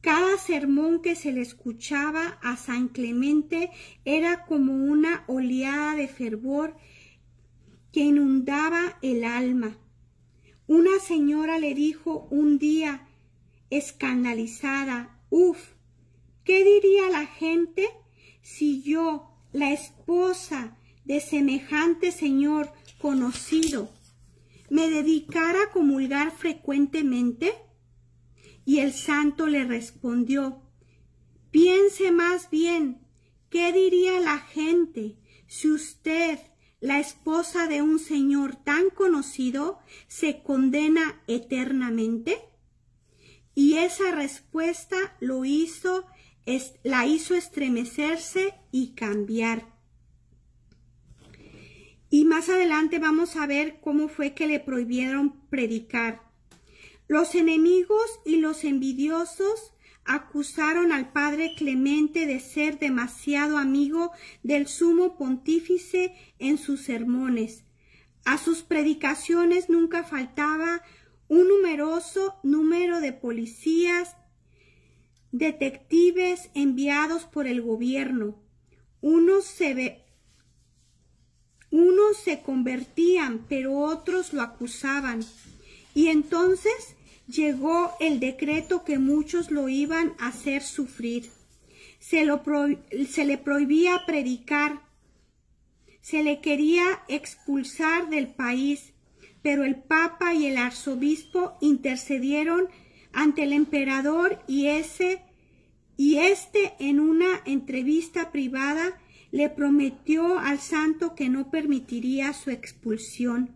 Cada sermón que se le escuchaba a San Clemente era como una oleada de fervor que inundaba el alma. Una señora le dijo un día, escandalizada, Uf, ¿qué diría la gente si yo, la esposa de semejante señor conocido, me dedicara a comulgar frecuentemente? Y el santo le respondió, piense más bien, ¿qué diría la gente si usted, la esposa de un señor tan conocido, se condena eternamente? Y esa respuesta lo hizo, la hizo estremecerse y cambiar. Y más adelante vamos a ver cómo fue que le prohibieron predicar. Los enemigos y los envidiosos acusaron al padre Clemente de ser demasiado amigo del sumo pontífice en sus sermones. A sus predicaciones nunca faltaba un numeroso número de policías, detectives enviados por el gobierno. Unos se, se convertían, pero otros lo acusaban. Y entonces llegó el decreto que muchos lo iban a hacer sufrir. Se, se le prohibía predicar, se le quería expulsar del país, pero el Papa y el Arzobispo intercedieron ante el emperador y ese y este en una entrevista privada le prometió al santo que no permitiría su expulsión.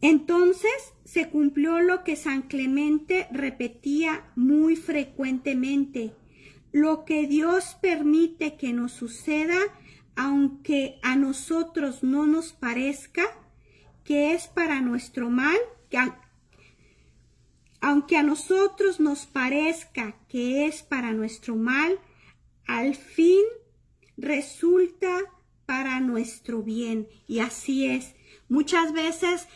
Entonces se cumplió lo que San Clemente repetía muy frecuentemente, lo que Dios permite que nos suceda, aunque a nosotros no nos parezca, es para nuestro mal, que aunque a nosotros nos parezca que es para nuestro mal, al fin resulta para nuestro bien. Y así es. Muchas veces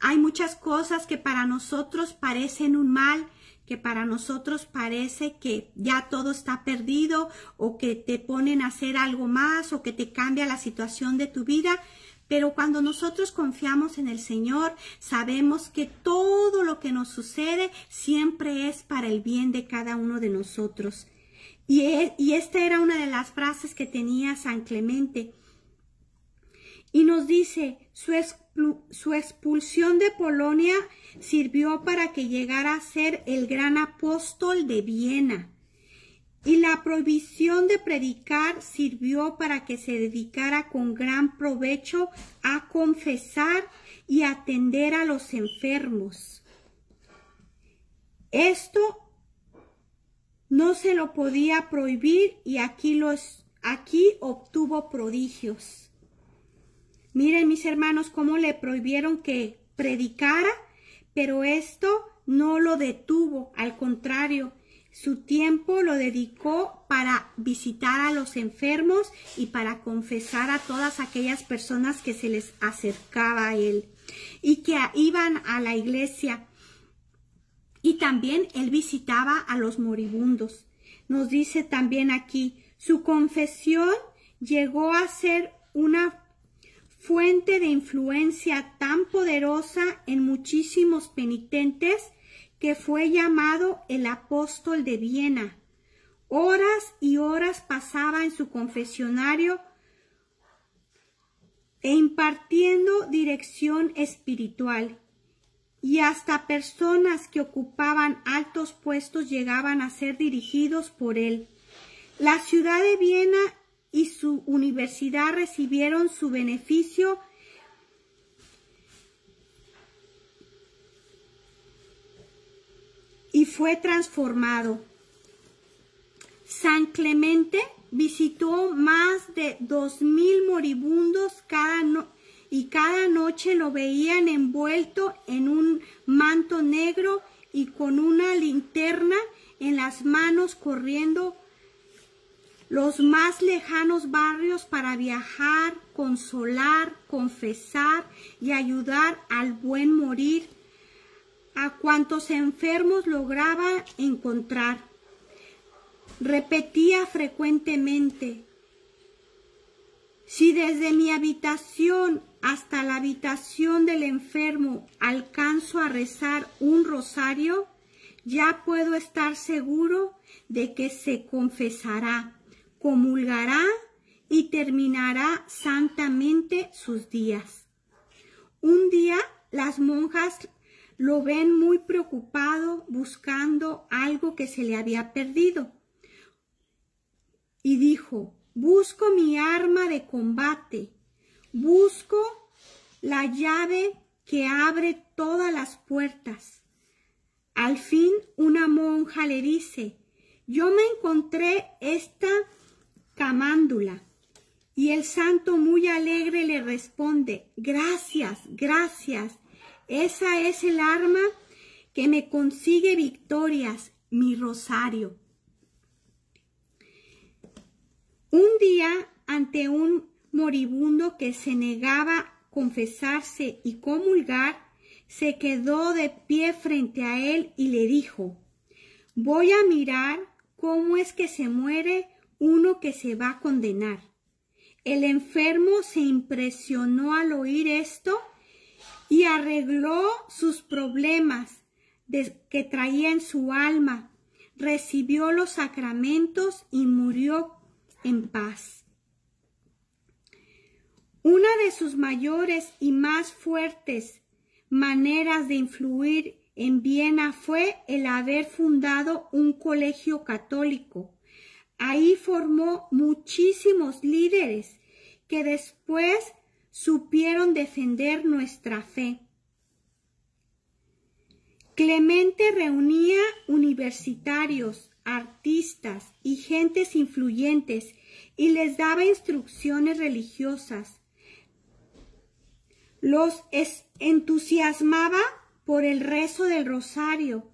hay muchas cosas que para nosotros parecen un mal, que para nosotros parece que ya todo está perdido o que te ponen a hacer algo más o que te cambia la situación de tu vida, pero cuando nosotros confiamos en el Señor, sabemos que todo lo que nos sucede siempre es para el bien de cada uno de nosotros. Y, e, esta era una de las frases que tenía San Clemente. Y nos dice, su expulsión de Polonia sirvió para que llegara a ser el gran apóstol de Viena y la prohibición de predicar sirvió para que se dedicara con gran provecho a confesar y atender a los enfermos. Esto no se lo podía prohibir y aquí, los, aquí obtuvo prodigios. Miren mis hermanos cómo le prohibieron que predicara, pero esto no lo detuvo, al contrario, su tiempo lo dedicó para visitar a los enfermos y para confesar a todas aquellas personas que se les acercaba a él y que iban a la iglesia. Y también él visitaba a los moribundos. Nos dice también aquí, su confesión llegó a ser una fuente de influencia tan poderosa en muchísimos penitentes fue llamado el apóstol de Viena. Horas y horas pasaba en su confesionario e impartiendo dirección espiritual. Y hasta personas que ocupaban altos puestos llegaban a ser dirigidos por él. La ciudad de Viena y su universidad recibieron su beneficio fue transformado. San Clemente visitó más de dos mil moribundos cada y cada noche lo veían envuelto en un manto negro y con una linterna en las manos corriendo los más lejanos barrios para viajar, consolar, confesar y ayudar al buen morir a cuantos enfermos lograba encontrar. Repetía frecuentemente, si desde mi habitación hasta la habitación del enfermo alcanzo a rezar un rosario, ya puedo estar seguro de que se confesará, comulgará y terminará santamente sus días. Un día las monjas lo ven muy preocupado buscando algo que se le había perdido. Y dijo, busco mi arma de combate, busco la llave que abre todas las puertas. Al fin una monja le dice, yo me encontré esta camándula. Y el santo muy alegre le responde, gracias, gracias, esa es el arma que me consigue victorias, mi rosario. Un día, ante un moribundo que se negaba a confesarse y comulgar, se quedó de pie frente a él y le dijo, voy a mirar cómo es que se muere uno que se va a condenar. El enfermo se impresionó al oír esto y arregló sus problemas que traía en su alma, recibió los sacramentos y murió en paz. Una de sus mayores y más fuertes maneras de influir en Viena fue el haber fundado un colegio católico. Ahí formó muchísimos líderes que después supieron defender nuestra fe. Clemente reunía universitarios, artistas y gentes influyentes y les daba instrucciones religiosas. Los entusiasmaba por el rezo del rosario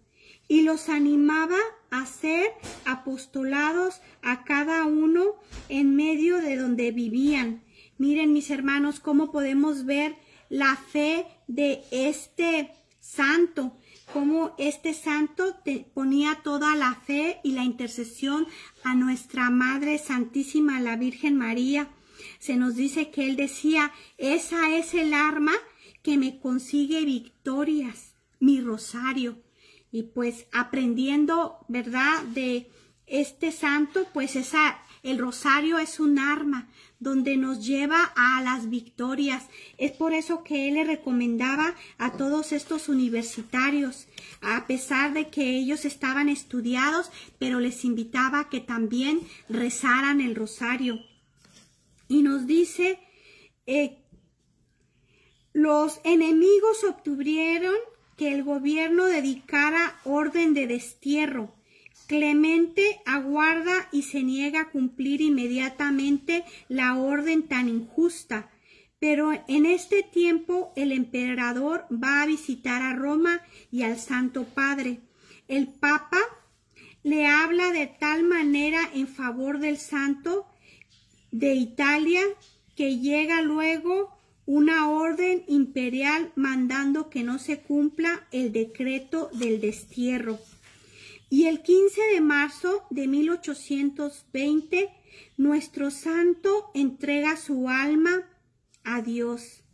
y los animaba a ser apostolados a cada uno en medio de donde vivían Miren mis hermanos cómo podemos ver la fe de este santo, cómo este santo ponía toda la fe y la intercesión a nuestra Madre Santísima, la Virgen María. Se nos dice que él decía, esa es el arma que me consigue victorias, mi rosario. Y pues aprendiendo, ¿verdad? De este santo, pues el rosario es un arma donde nos lleva a las victorias. Es por eso que él le recomendaba a todos estos universitarios, a pesar de que ellos estaban estudiados, pero les invitaba a que también rezaran el rosario. Y nos dice, eh, los enemigos obtuvieron que el gobierno dedicara orden de destierro Clemente aguarda y se niega a cumplir inmediatamente la orden tan injusta. Pero en este tiempo el emperador va a visitar a Roma y al Santo Padre. El Papa le habla de tal manera en favor del santo de Italia que llega luego una orden imperial mandando que no se cumpla el decreto del destierro. Y el 15 de marzo de 1820, nuestro santo entrega su alma a Dios.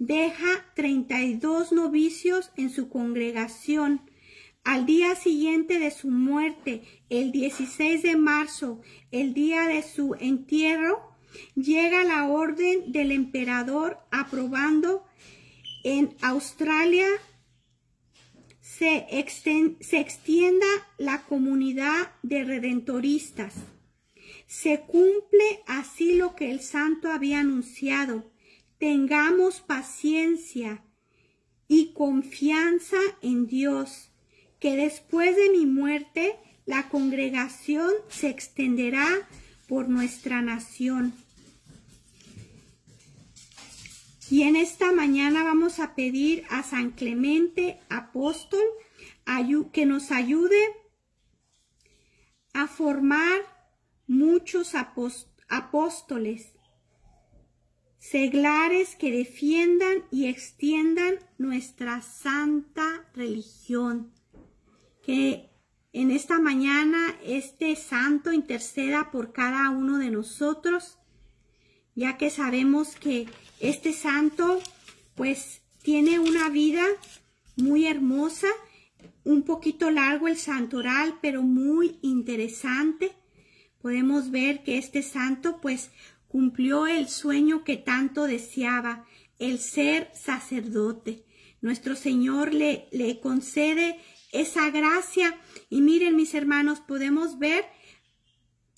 Deja 32 novicios en su congregación. Al día siguiente de su muerte, el 16 de marzo, el día de su entierro, llega la orden del emperador aprobando en Australia se, extienda la comunidad de redentoristas. Se cumple así lo que el santo había anunciado. Tengamos paciencia y confianza en Dios, que después de mi muerte la congregación se extenderá por nuestra nación. Y en esta mañana vamos a pedir a San Clemente Apóstol que nos ayude a formar muchos apóstoles, seglares que defiendan y extiendan nuestra santa religión. Que en esta mañana este santo interceda por cada uno de nosotros, ya que sabemos que este santo, pues, tiene una vida muy hermosa, un poquito largo el santoral, pero muy interesante. Podemos ver que este santo, pues, cumplió el sueño que tanto deseaba, el ser sacerdote. Nuestro Señor le, le concede esa gracia. Y miren, mis hermanos, podemos ver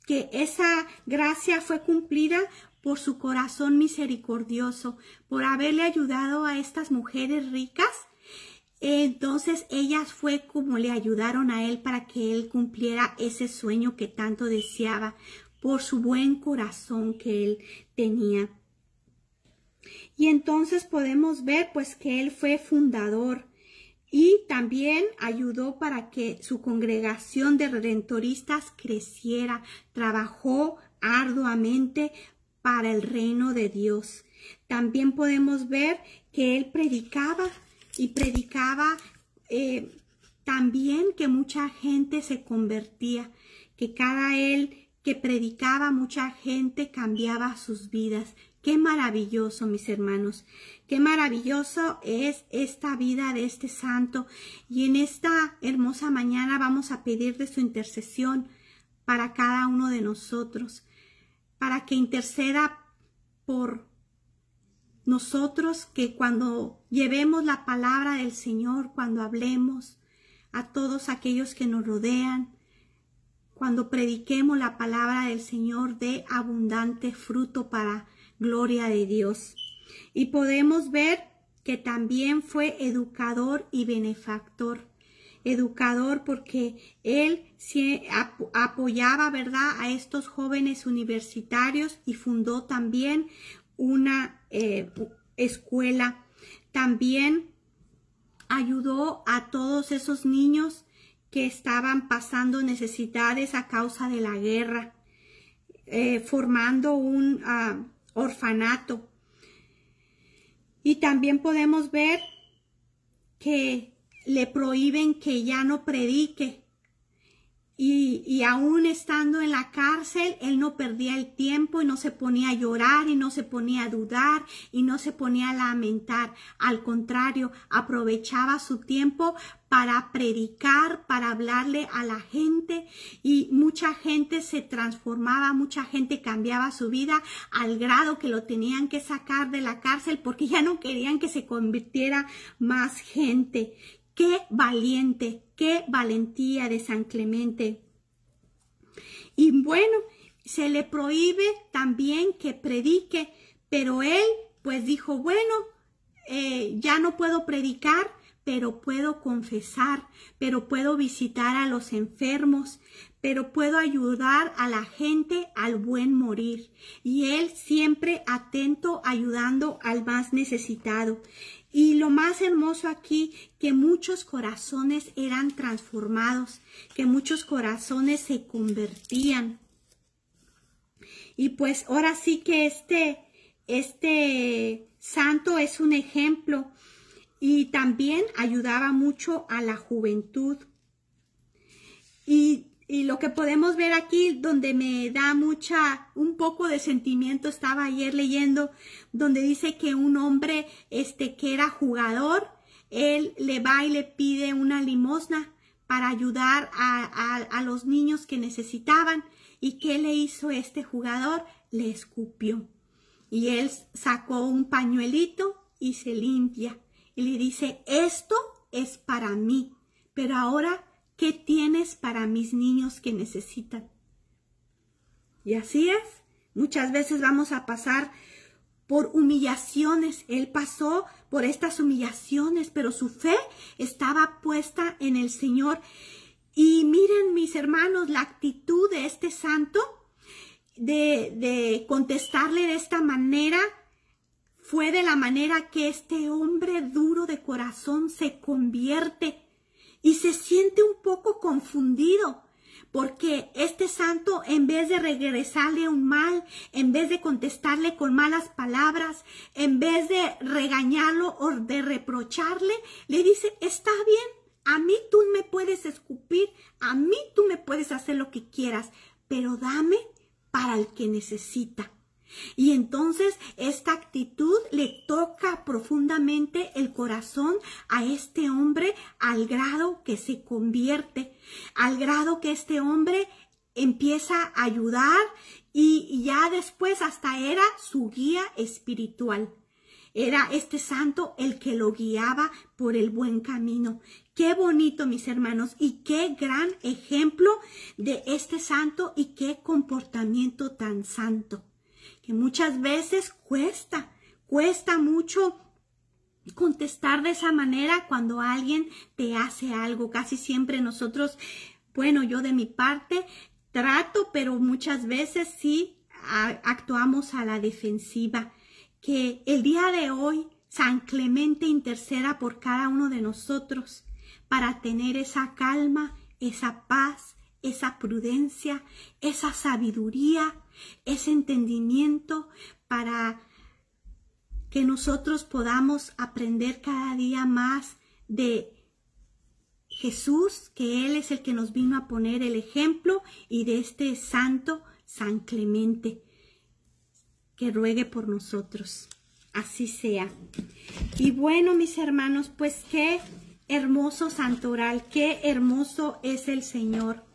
que esa gracia fue cumplida por su corazón misericordioso, por haberle ayudado a estas mujeres ricas. Entonces ellas fue como le ayudaron a él para que él cumpliera ese sueño que tanto deseaba, por su buen corazón que él tenía. Y entonces podemos ver pues que él fue fundador y también ayudó para que su congregación de redentoristas creciera, trabajó arduamente para el reino de Dios. También podemos ver que él predicaba y predicaba eh, también que mucha gente se convertía, que cada él que predicaba mucha gente cambiaba sus vidas. Qué maravilloso, mis hermanos. Qué maravilloso es esta vida de este santo. Y en esta hermosa mañana vamos a pedir de su intercesión para cada uno de nosotros para que interceda por nosotros, que cuando llevemos la palabra del Señor, cuando hablemos a todos aquellos que nos rodean, cuando prediquemos la palabra del Señor, dé abundante fruto para gloria de Dios. Y podemos ver que también fue educador y benefactor educador porque él apoyaba, ¿verdad?, a estos jóvenes universitarios y fundó también una eh, escuela. También ayudó a todos esos niños que estaban pasando necesidades a causa de la guerra, eh, formando un ah, orfanato. Y también podemos ver que le prohíben que ya no predique. Y, aún estando en la cárcel, él no perdía el tiempo y no se ponía a llorar y no se ponía a dudar y no se ponía a lamentar. Al contrario, aprovechaba su tiempo para predicar, para hablarle a la gente y mucha gente se transformaba, mucha gente cambiaba su vida al grado que lo tenían que sacar de la cárcel porque ya no querían que se convirtiera más gente. Qué valiente, qué valentía de San Clemente. Y bueno, se le prohíbe también que predique, pero él pues dijo, bueno, eh, ya no puedo predicar, pero puedo confesar, pero puedo visitar a los enfermos, pero puedo ayudar a la gente al buen morir. Y él siempre atento ayudando al más necesitado. Y lo más hermoso aquí, que muchos corazones eran transformados, que muchos corazones se convertían. Y pues ahora sí que este, este santo es un ejemplo y también ayudaba mucho a la juventud. Y y lo que podemos ver aquí, donde me da mucha, un poco de sentimiento, estaba ayer leyendo, donde dice que un hombre, este, que era jugador, él le va y le pide una limosna para ayudar a, a los niños que necesitaban. ¿Y qué le hizo este jugador? Le escupió. Y él sacó un pañuelito y se limpia. Y le dice, esto es para mí, pero ahora ¿Qué tienes para mis niños que necesitan? Y así es. Muchas veces vamos a pasar por humillaciones. Él pasó por estas humillaciones, pero su fe estaba puesta en el Señor. Y miren, mis hermanos, la actitud de este santo de, contestarle de esta manera fue de la manera que este hombre duro de corazón se convierte y se siente un poco confundido porque este santo en vez de regresarle un mal, en vez de contestarle con malas palabras, en vez de regañarlo o de reprocharle, le dice, está bien, a mí tú me puedes escupir, a mí tú me puedes hacer lo que quieras, pero dame para el que necesita. Y entonces esta actitud le toca profundamente el corazón a este hombre al grado que se convierte, al grado que este hombre empieza a ayudar y ya después hasta era su guía espiritual. Era este santo el que lo guiaba por el buen camino. Qué bonito, mis hermanos, y qué gran ejemplo de este santo y qué comportamiento tan santo que muchas veces cuesta, cuesta mucho contestar de esa manera cuando alguien te hace algo. Casi siempre nosotros, bueno, yo de mi parte trato, pero muchas veces sí actuamos a la defensiva. Que el día de hoy San Clemente interceda por cada uno de nosotros para tener esa calma, esa paz, esa prudencia, esa sabiduría ese entendimiento para que nosotros podamos aprender cada día más de Jesús, que Él es el que nos vino a poner el ejemplo, y de este santo San Clemente, que ruegue por nosotros. Así sea. Y bueno, mis hermanos, pues qué hermoso santoral, qué hermoso es el Señor.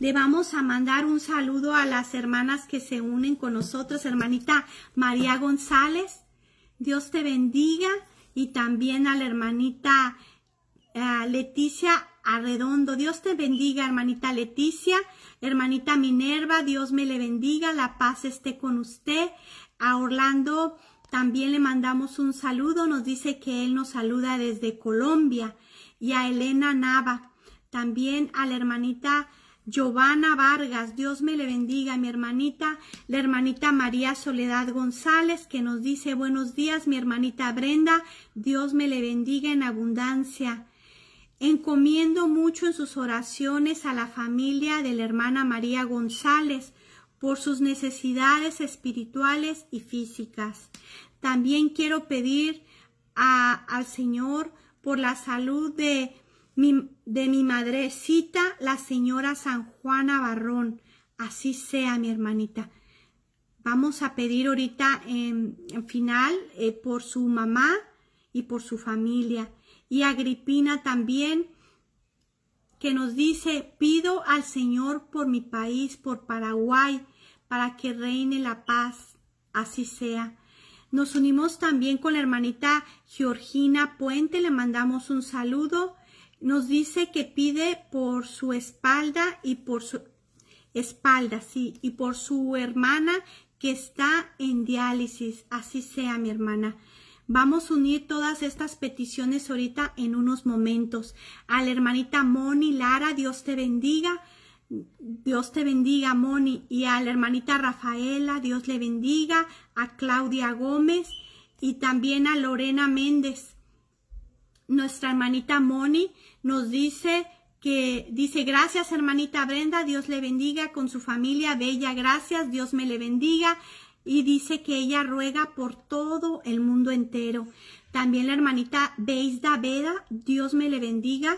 Le vamos a mandar un saludo a las hermanas que se unen con nosotros, hermanita María González. Dios te bendiga y también a la hermanita eh, Leticia Arredondo. Dios te bendiga, hermanita Leticia, hermanita Minerva. Dios me le bendiga, la paz esté con usted. A Orlando también le mandamos un saludo. Nos dice que él nos saluda desde Colombia. Y a Elena Nava. También a la hermanita Giovanna Vargas, Dios me le bendiga, mi hermanita, la hermanita María Soledad González, que nos dice buenos días, mi hermanita Brenda, Dios me le bendiga en abundancia. Encomiendo mucho en sus oraciones a la familia de la hermana María González por sus necesidades espirituales y físicas. También quiero pedir al Señor por la salud de de mi madrecita, la señora San Juana Barrón. Así sea, mi hermanita. Vamos a pedir ahorita em, en, final eh, por su mamá y por su familia. Y Agripina también, que nos dice, pido al Señor por mi país, por Paraguay, para que reine la paz. Así sea. Nos unimos también con la hermanita Georgina Puente, le mandamos un saludo nos dice que pide por su espalda y por su espalda, sí, y por su hermana que está en diálisis. Así sea, mi hermana. Vamos a unir todas estas peticiones ahorita en unos momentos. A la hermanita Moni Lara, Dios te bendiga. Dios te bendiga, Moni. Y a la hermanita Rafaela, Dios le bendiga. A Claudia Gómez y también a Lorena Méndez. Nuestra hermanita Moni nos dice que dice, gracias hermanita Brenda, Dios le bendiga con su familia bella, gracias, Dios me le bendiga. Y dice que ella ruega por todo el mundo entero. También la hermanita Beisda Veda, Dios me le bendiga.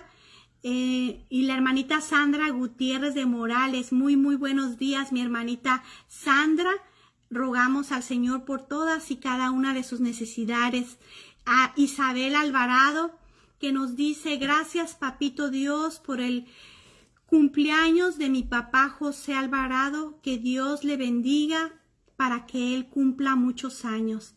Eh, y la hermanita Sandra Gutiérrez de Morales, muy, muy buenos días, mi hermanita Sandra. Rogamos al Señor por todas y cada una de sus necesidades a Isabel Alvarado, que nos dice, gracias papito Dios por el cumpleaños de mi papá José Alvarado, que Dios le bendiga para que él cumpla muchos años.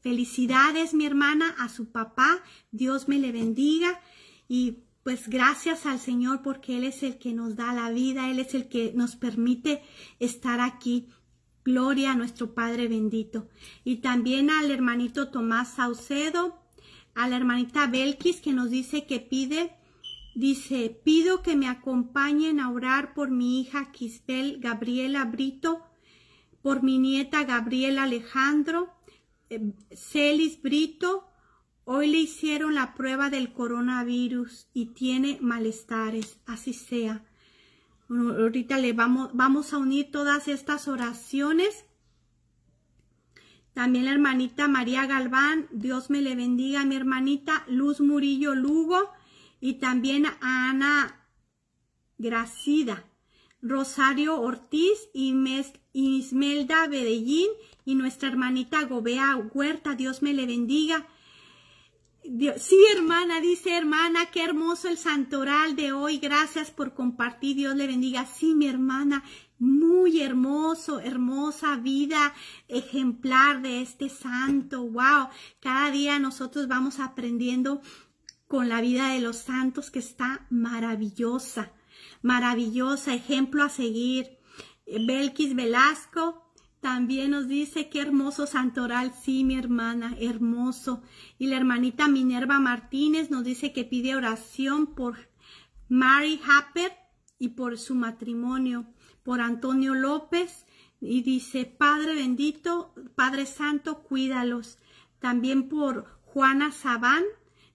Felicidades mi hermana a su papá, Dios me le bendiga y pues gracias al Señor porque Él es el que nos da la vida, Él es el que nos permite estar aquí. Gloria a nuestro Padre bendito. Y también al hermanito Tomás Saucedo, a la hermanita Belkis que nos dice que pide, dice, pido que me acompañen a orar por mi hija Quisbel Gabriela Brito, por mi nieta Gabriela Alejandro, eh, Celis Brito, hoy le hicieron la prueba del coronavirus y tiene malestares, así sea. Ahorita le vamos, vamos a unir todas estas oraciones. También la hermanita María Galván, Dios me le bendiga, mi hermanita Luz Murillo Lugo y también a Ana Gracida, Rosario Ortiz y Ismelda Bedellín y nuestra hermanita Gobea Huerta, Dios me le bendiga. Sí, hermana, dice hermana, qué hermoso el santoral de hoy. Gracias por compartir. Dios le bendiga. Sí, mi hermana, muy hermoso, hermosa vida ejemplar de este santo. Wow. Cada día nosotros vamos aprendiendo con la vida de los santos que está maravillosa, maravillosa, ejemplo a seguir. Belkis Velasco, también nos dice qué hermoso santoral, sí, mi hermana, hermoso. Y la hermanita Minerva Martínez nos dice que pide oración por Mary Happer y por su matrimonio, por Antonio López. Y dice, Padre bendito, Padre Santo, cuídalos. También por Juana Sabán,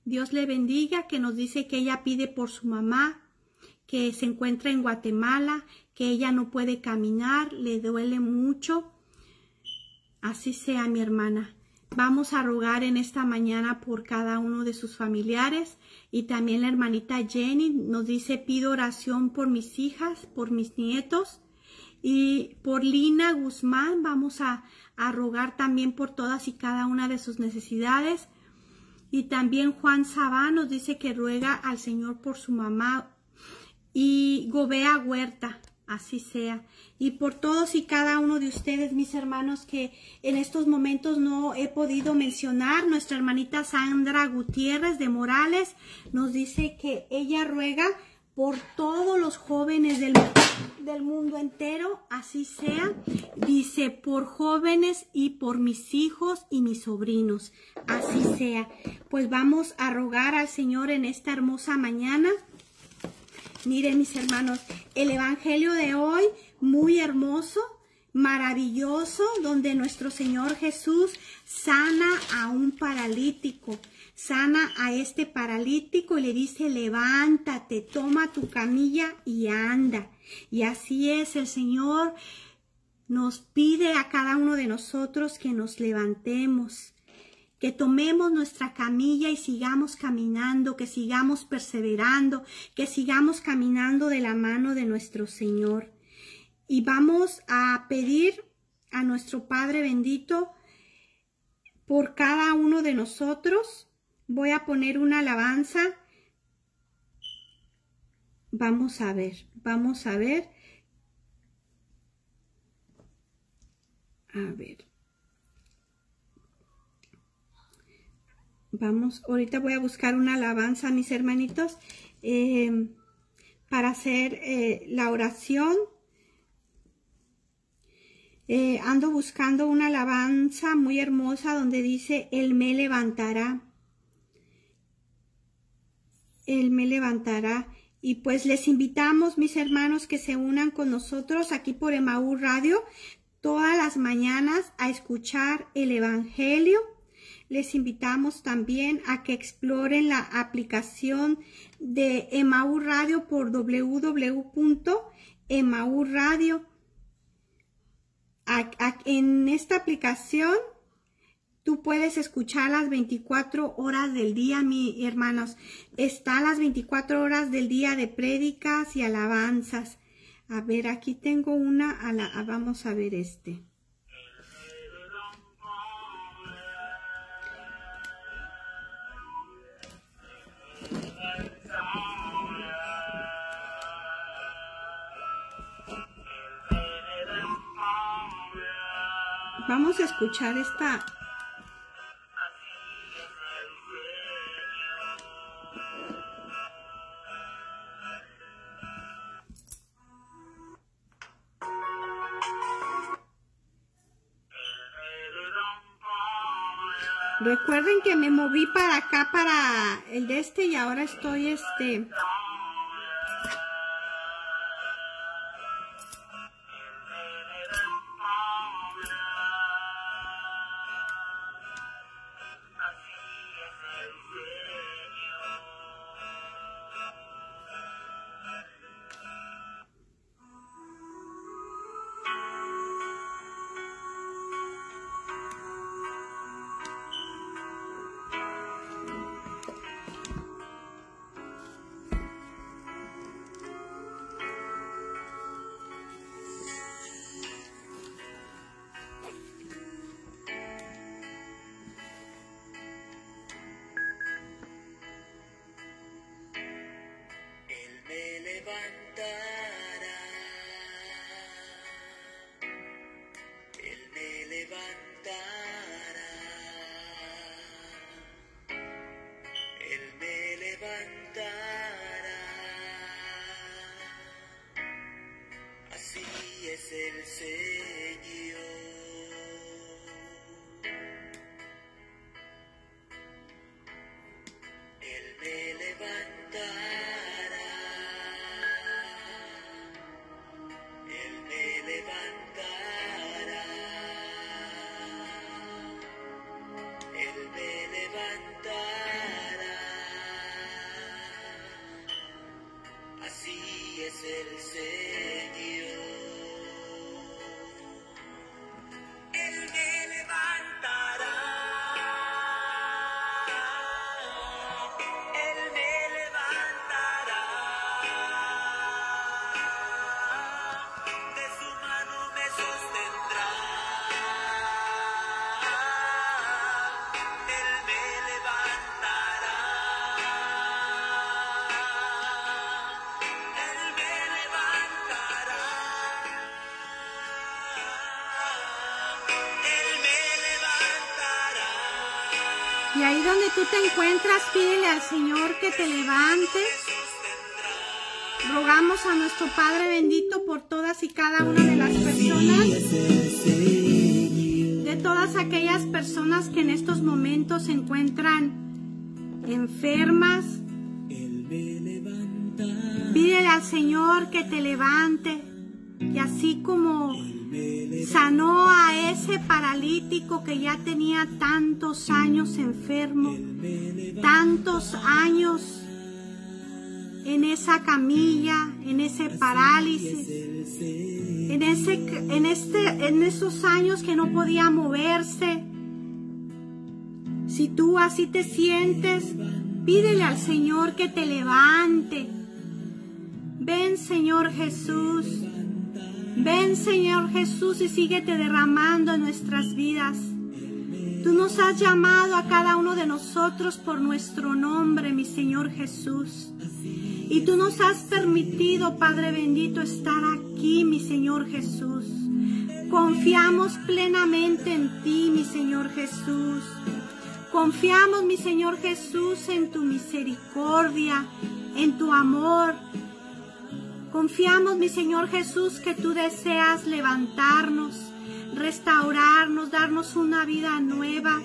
Dios le bendiga, que nos dice que ella pide por su mamá, que se encuentra en Guatemala, que ella no puede caminar, le duele mucho Así sea, mi hermana. Vamos a rogar en esta mañana por cada uno de sus familiares y también la hermanita Jenny nos dice pido oración por mis hijas, por mis nietos y por Lina Guzmán vamos a, rogar también por todas y cada una de sus necesidades. Y también Juan Sabá nos dice que ruega al Señor por su mamá y Gobea Huerta así sea. Y por todos y cada uno de ustedes, mis hermanos, que en estos momentos no he podido mencionar, nuestra hermanita Sandra Gutiérrez de Morales nos dice que ella ruega por todos los jóvenes del, del mundo entero, así sea. Dice, por jóvenes y por mis hijos y mis sobrinos, así sea. Pues vamos a rogar al Señor en esta hermosa mañana Miren mis hermanos, el Evangelio de hoy muy hermoso, maravilloso, donde nuestro Señor Jesús sana a un paralítico. Sana a este paralítico y le dice, levántate, toma tu camilla y anda. Y así es, el Señor nos pide a cada uno de nosotros que nos levantemos, que tomemos nuestra camilla y sigamos caminando, que sigamos perseverando, que sigamos caminando de la mano de nuestro Señor. Y vamos a pedir a nuestro Padre bendito por cada uno de nosotros. Voy a poner una alabanza. Vamos a ver, vamos a ver. A ver. Vamos, ahorita voy a buscar una alabanza, mis hermanitos, eh, para hacer eh, la oración. Eh, ando buscando una alabanza muy hermosa donde dice, Él me levantará. Él me levantará. Y pues les invitamos, mis hermanos, que se unan con nosotros aquí por Emaú Radio todas las mañanas a escuchar el Evangelio les invitamos también a que exploren la aplicación de Emaú Radio por www.emauradio. En esta aplicación Tú puedes escuchar las 24 horas del día, mis hermanos. Está las 24 horas del día de prédicas y alabanzas. A ver, aquí tengo una. A vamos a ver este. Vamos a escuchar esta Recuerden que me moví para acá, para el de este y ahora estoy este... 孤单。tú te encuentras, pídele al Señor que te levante Rogamos a nuestro Padre bendito por todas y cada una de las personas, de todas aquellas personas que en estos momentos se encuentran enfermas. Pídele al Señor que te levante y así como sanó a ese paralítico que ya tenía tantos años enfermo, años en esa camilla, en ese parálisis, en, ese, en, este, en esos años que no podía moverse. Si tú así te sientes, pídele al Señor que te levante. Ven Señor Jesús, ven Señor Jesús y síguete derramando en nuestras vidas. Tú nos has llamado a cada uno de nosotros por nuestro nombre, mi Señor Jesús. Y tú nos has permitido, Padre bendito, estar aquí, mi Señor Jesús. Confiamos plenamente en ti, mi Señor Jesús. Confiamos, mi Señor Jesús, en tu misericordia, en tu amor. Confiamos, mi Señor Jesús, que tú deseas levantarnos restaurarnos, darnos una vida nueva.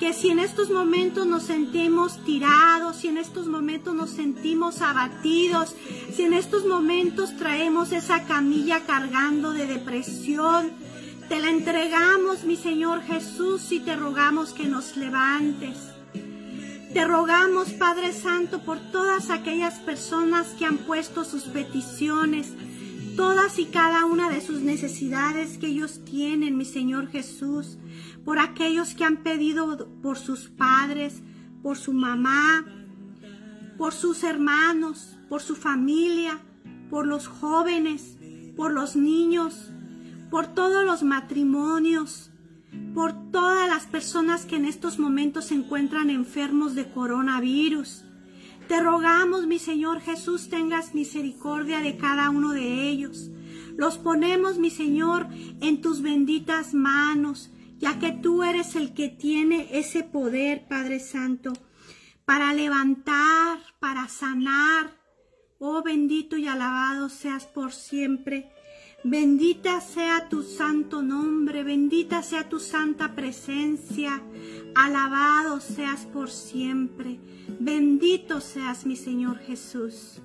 Que si en estos momentos nos sentimos tirados, si en estos momentos nos sentimos abatidos, si en estos momentos traemos esa camilla cargando de depresión, te la entregamos, mi Señor Jesús, y te rogamos que nos levantes. Te rogamos, Padre Santo, por todas aquellas personas que han puesto sus peticiones, todas y cada una de sus necesidades que ellos tienen, mi Señor Jesús, por aquellos que han pedido por sus padres, por su mamá, por sus hermanos, por su familia, por los jóvenes, por los niños, por todos los matrimonios, por todas las personas que en estos momentos se encuentran enfermos de coronavirus te rogamos, mi Señor Jesús, tengas misericordia de cada uno de ellos. Los ponemos, mi Señor, en tus benditas manos, ya que tú eres el que tiene ese poder, Padre Santo, para levantar, para sanar. Oh bendito y alabado seas por siempre. Bendita sea tu santo nombre, bendita sea tu santa presencia, alabado seas por siempre, bendito seas mi Señor Jesús.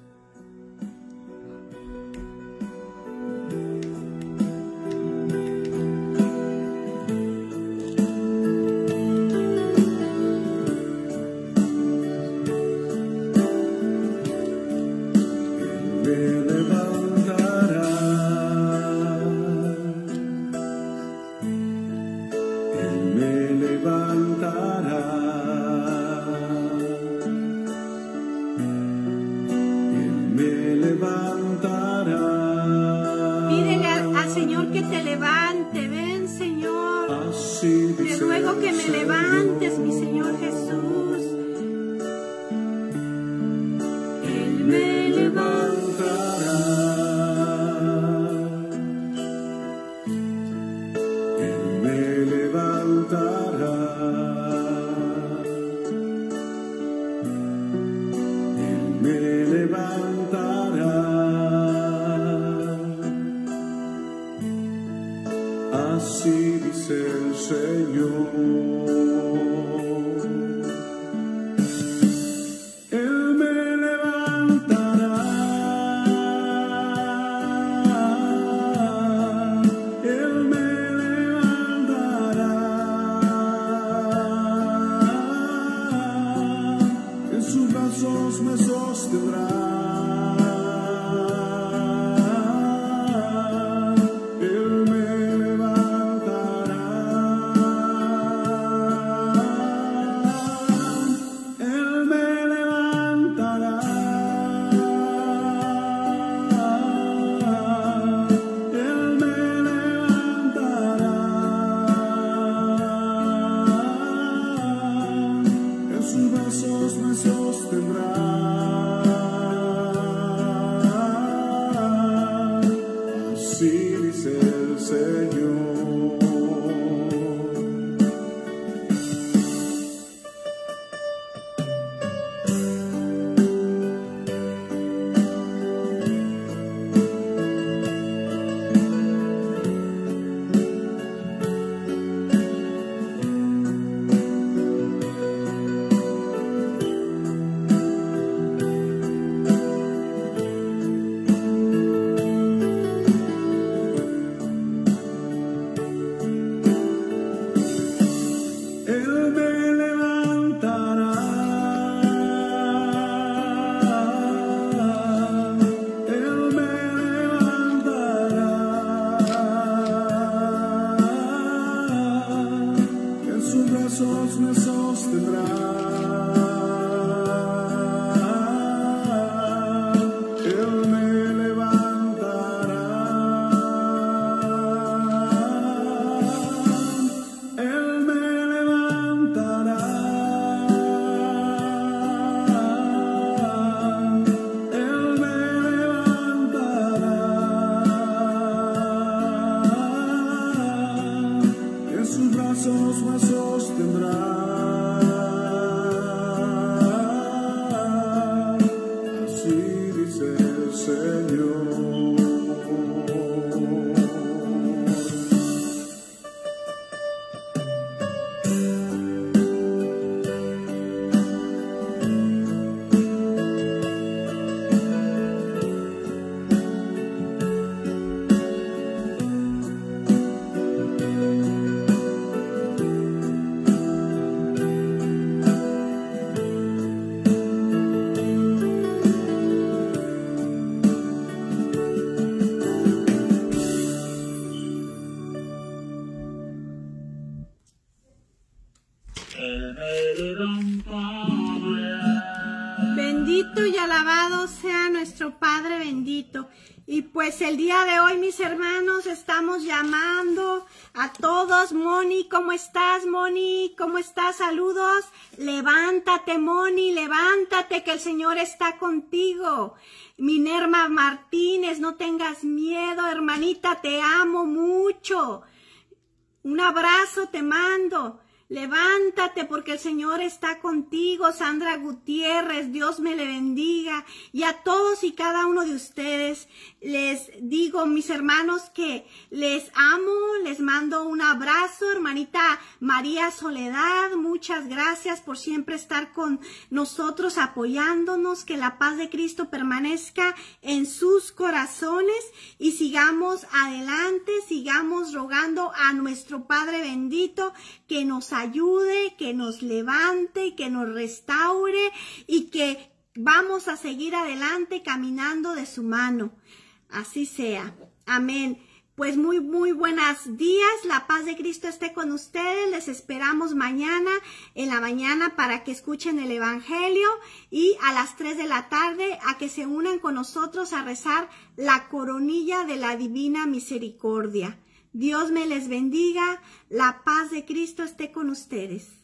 Moni, ¿cómo estás, Moni? ¿Cómo estás? Saludos. Levántate, Moni, levántate, que el Señor está contigo. Minerma Martínez, no tengas miedo, hermanita, te amo mucho. Un abrazo te mando. Levántate porque el Señor está contigo, Sandra Gutiérrez, Dios me le bendiga y a todos y cada uno de ustedes les digo, mis hermanos, que les amo, les mando un abrazo, hermanita María Soledad, muchas gracias por siempre estar con nosotros apoyándonos, que la paz de Cristo permanezca en sus corazones y sigamos adelante, sigamos rogando a nuestro Padre bendito que nos ayude, que nos levante, que nos restaure y que vamos a seguir adelante caminando de su mano. Así sea. Amén. Pues muy, muy buenos días. La paz de Cristo esté con ustedes. Les esperamos mañana en la mañana para que escuchen el Evangelio y a las tres de la tarde a que se unan con nosotros a rezar la coronilla de la divina misericordia. Dios me les bendiga. La paz de Cristo esté con ustedes.